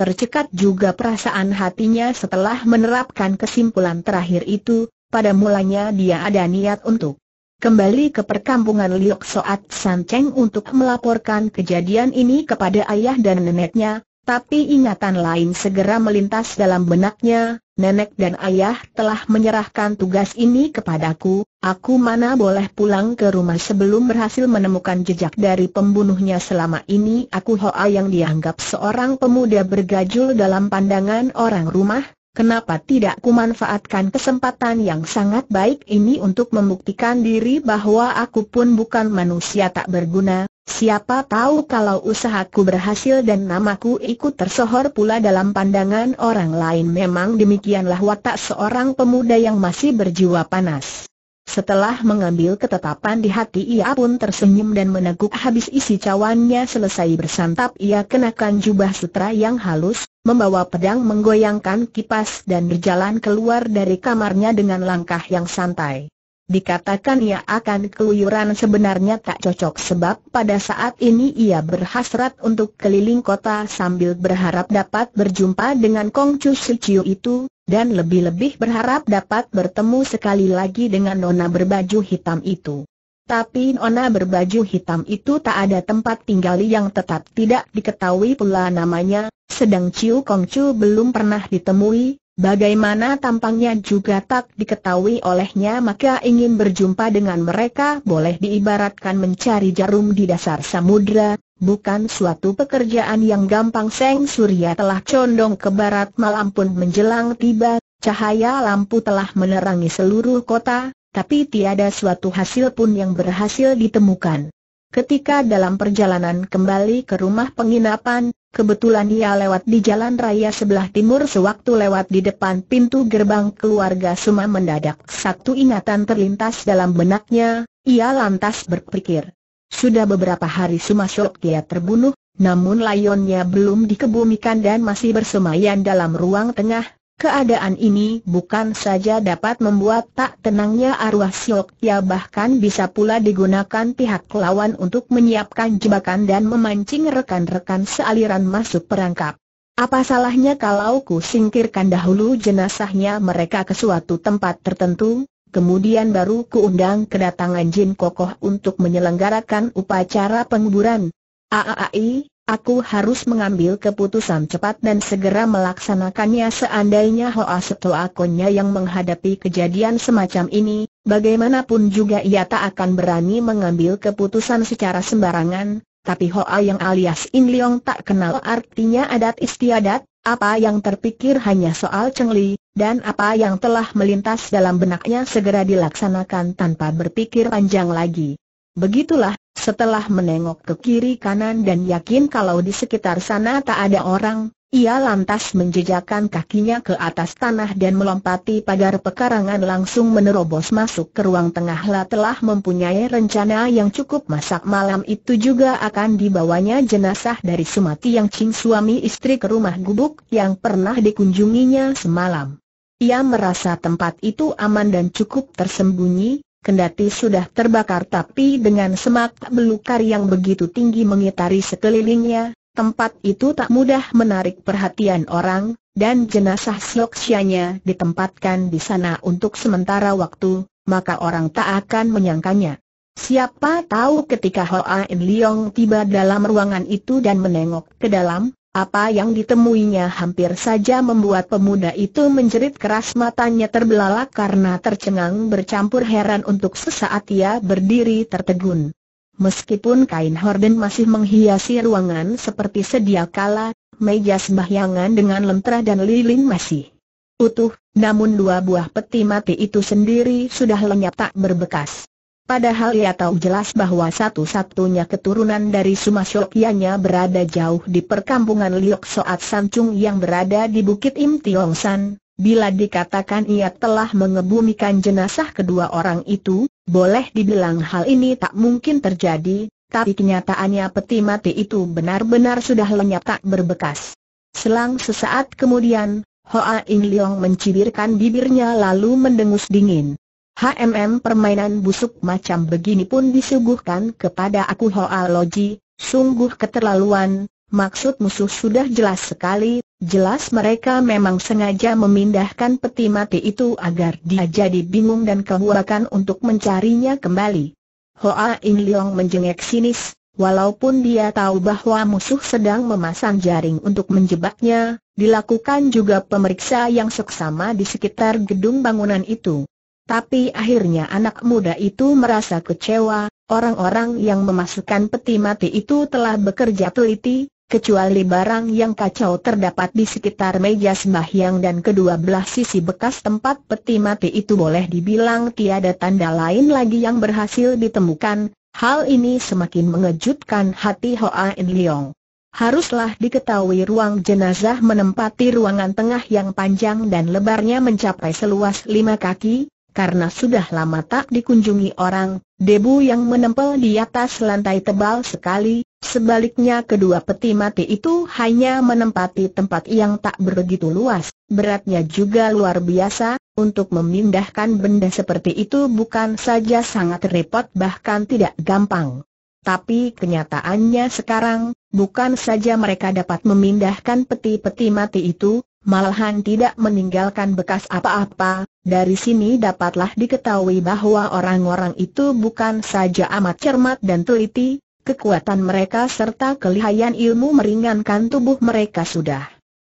Tercekat juga perasaan hatinya setelah menerapkan kesimpulan terakhir itu, pada mulanya dia ada niat untuk kembali ke perkampungan Liok Soat San Cheng untuk melaporkan kejadian ini kepada ayah dan neneknya, tapi ingatan lain segera melintas dalam benaknya, nenek dan ayah telah menyerahkan tugas ini kepadaku, aku mana boleh pulang ke rumah sebelum berhasil menemukan jejak dari pembunuhnya selama ini aku Hoa yang dianggap seorang pemuda bergajul dalam pandangan orang rumah, kenapa tidak kumanfaatkan kesempatan yang sangat baik ini untuk membuktikan diri bahwa aku pun bukan manusia tak berguna, siapa tahu kalau usahaku berhasil dan namaku ikut tersohor pula dalam pandangan orang lain memang demikianlah watak seorang pemuda yang masih berjiwa panas. Setelah mengambil ketetapan di hati ia pun tersenyum dan meneguk habis isi cawannya selesai bersantap ia kenakan jubah sutra yang halus, membawa pedang menggoyangkan kipas dan berjalan keluar dari kamarnya dengan langkah yang santai. Dikatakan ia akan keluyuran sebenarnya tak cocok sebab pada saat ini ia berhasrat untuk keliling kota sambil berharap dapat berjumpa dengan Kong Chu Siu itu, dan lebih-lebih berharap dapat bertemu sekali lagi dengan nona berbaju hitam itu. Tapi nona berbaju hitam itu tak ada tempat tinggal yang tetap tidak diketahui pula namanya, sedang Ciu Kong Chu belum pernah ditemui, bagaimana tampangnya juga tak diketahui olehnya maka ingin berjumpa dengan mereka boleh diibaratkan mencari jarum di dasar samudra, bukan suatu pekerjaan yang gampang Seng Surya telah condong ke barat malam pun menjelang tiba, cahaya lampu telah menerangi seluruh kota, tapi tiada suatu hasil pun yang berhasil ditemukan. Ketika dalam perjalanan kembali ke rumah penginapan, kebetulan ia lewat di jalan raya sebelah timur sewaktu lewat di depan pintu gerbang keluarga Suma mendadak satu ingatan terlintas dalam benaknya, ia lantas berpikir. Sudah beberapa hari Suma Sok dia terbunuh, namun layonnya belum dikebumikan dan masih bersemayan dalam ruang tengah, Keadaan ini bukan saja dapat membuat tak tenangnya arwah Siok Ya bahkan bisa pula digunakan pihak lawan untuk menyiapkan jebakan dan memancing rekan-rekan sealiran masuk perangkap. Apa salahnya kalau ku singkirkan dahulu jenazahnya mereka ke suatu tempat tertentu, kemudian baru kuundang kedatangan jin kokoh untuk menyelenggarakan upacara penguburan. Aaai. Aku harus mengambil keputusan cepat dan segera melaksanakannya seandainya Hoa Seto Akonya yang menghadapi kejadian semacam ini, bagaimanapun juga ia tak akan berani mengambil keputusan secara sembarangan, tapi Hoa yang alias In Leong tak kenal artinya adat istiadat, apa yang terpikir hanya soal Cheng Li, dan apa yang telah melintas dalam benaknya segera dilaksanakan tanpa berpikir panjang lagi. Begitulah, setelah menengok ke kiri kanan dan yakin kalau di sekitar sana tak ada orang, ia lantas menjejakkan kakinya ke atas tanah dan melompati pagar pekarangan langsung menerobos masuk ke ruang tengah lah telah mempunyai rencana yang cukup masak malam itu juga akan dibawanya jenazah dari Sumati yang Cing suami istri ke rumah gubuk yang pernah dikunjunginya semalam. Ia merasa tempat itu aman dan cukup tersembunyi, Kendati sudah terbakar tapi dengan semak belukar yang begitu tinggi mengitari sekelilingnya, tempat itu tak mudah menarik perhatian orang, dan jenazah sloksianya ditempatkan di sana untuk sementara waktu, maka orang tak akan menyangkanya. Siapa tahu ketika Hoa In Leong tiba dalam ruangan itu dan menengok ke dalam, apa yang ditemuinya hampir saja membuat pemuda itu menjerit keras matanya terbelalak karena tercengang bercampur heran untuk sesaat ia berdiri tertegun. Meskipun kain horden masih menghiasi ruangan seperti sedia kala, meja sembahyangan dengan lentera dan lilin masih utuh, namun dua buah peti mati itu sendiri sudah lenyap tak berbekas. Padahal ia tahu jelas bahwa satu-satunya keturunan dari Sumasyokianya berada jauh di perkampungan Liok Soat Sancung yang berada di Bukit Im Tiong San. Bila dikatakan ia telah mengebumikan jenazah kedua orang itu, boleh dibilang hal ini tak mungkin terjadi, tapi kenyataannya peti mati itu benar-benar sudah lenyap tak berbekas. Selang sesaat kemudian, Hoa In Leong mencibirkan bibirnya lalu mendengus dingin. HMM permainan busuk macam begini pun disuguhkan kepada aku Hoa Loji, sungguh keterlaluan, maksud musuh sudah jelas sekali, jelas mereka memang sengaja memindahkan peti mati itu agar dia jadi bingung dan kehuakan untuk mencarinya kembali. Hoa In Leong menjengek sinis, walaupun dia tahu bahwa musuh sedang memasang jaring untuk menjebaknya, dilakukan juga pemeriksa yang seksama di sekitar gedung bangunan itu. Tapi akhirnya anak muda itu merasa kecewa, orang-orang yang memasukkan peti mati itu telah bekerja teliti, kecuali barang yang kacau terdapat di sekitar meja sembahyang dan kedua belah sisi bekas tempat peti mati itu boleh dibilang tiada tanda lain lagi yang berhasil ditemukan, hal ini semakin mengejutkan hati Hoa In Leong. Haruslah diketahui ruang jenazah menempati ruangan tengah yang panjang dan lebarnya mencapai seluas lima kaki, karena sudah lama tak dikunjungi orang, debu yang menempel di atas lantai tebal sekali, sebaliknya kedua peti mati itu hanya menempati tempat yang tak begitu luas, beratnya juga luar biasa, untuk memindahkan benda seperti itu bukan saja sangat repot bahkan tidak gampang. Tapi kenyataannya sekarang, bukan saja mereka dapat memindahkan peti-peti mati itu, Malahan tidak meninggalkan bekas apa-apa, dari sini dapatlah diketahui bahwa orang-orang itu bukan saja amat cermat dan teliti, kekuatan mereka serta kelihayan ilmu meringankan tubuh mereka sudah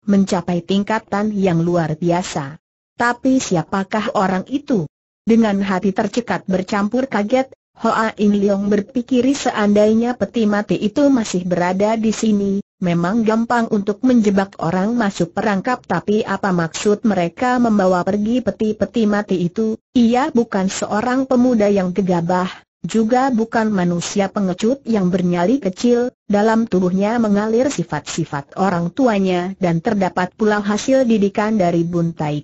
mencapai tingkatan yang luar biasa. Tapi siapakah orang itu? Dengan hati tercekat bercampur kaget, Hoa In Leong berpikir seandainya peti mati itu masih berada di sini, memang gampang untuk menjebak orang masuk perangkap tapi apa maksud mereka membawa pergi peti-peti mati itu? Ia bukan seorang pemuda yang gegabah, juga bukan manusia pengecut yang bernyali kecil, dalam tubuhnya mengalir sifat-sifat orang tuanya dan terdapat pula hasil didikan dari Bun Tai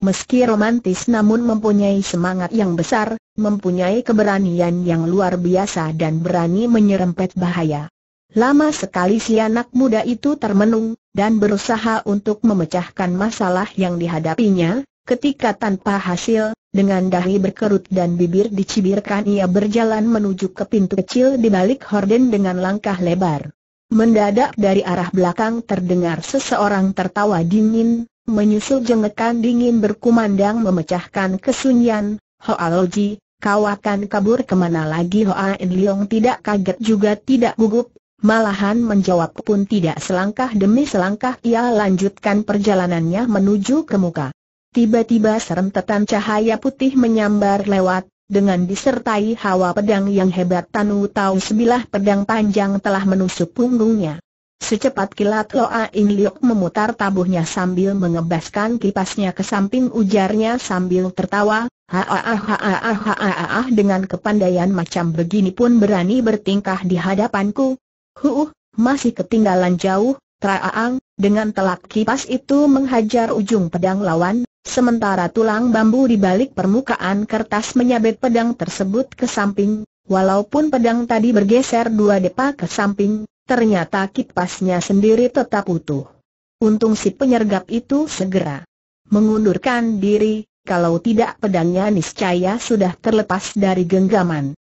meski romantis namun mempunyai semangat yang besar, mempunyai keberanian yang luar biasa dan berani menyerempet bahaya. Lama sekali si anak muda itu termenung, dan berusaha untuk memecahkan masalah yang dihadapinya, ketika tanpa hasil, dengan dahi berkerut dan bibir dicibirkan ia berjalan menuju ke pintu kecil di balik horden dengan langkah lebar. Mendadak dari arah belakang terdengar seseorang tertawa dingin, menyusul jengekan dingin berkumandang memecahkan kesunyian, Hoaloji, kau akan kabur kemana lagi In Leong tidak kaget juga tidak gugup, malahan menjawab pun tidak selangkah demi selangkah ia lanjutkan perjalanannya menuju ke muka. Tiba-tiba serentetan cahaya putih menyambar lewat, dengan disertai hawa pedang yang hebat Tanu tahu sebilah pedang panjang telah menusuk punggungnya. Secepat kilat Loa In Liok memutar tabuhnya sambil mengebaskan kipasnya ke samping ujarnya sambil tertawa, Haaah dengan kepandaian macam begini pun berani bertingkah di hadapanku. Huuh, masih ketinggalan jauh, Traang, dengan telak kipas itu menghajar ujung pedang lawan, Sementara tulang bambu di balik permukaan kertas menyabet pedang tersebut ke samping, walaupun pedang tadi bergeser dua depa ke samping, ternyata kipasnya sendiri tetap utuh. Untung si penyergap itu segera mengundurkan diri, kalau tidak pedangnya niscaya sudah terlepas dari genggaman.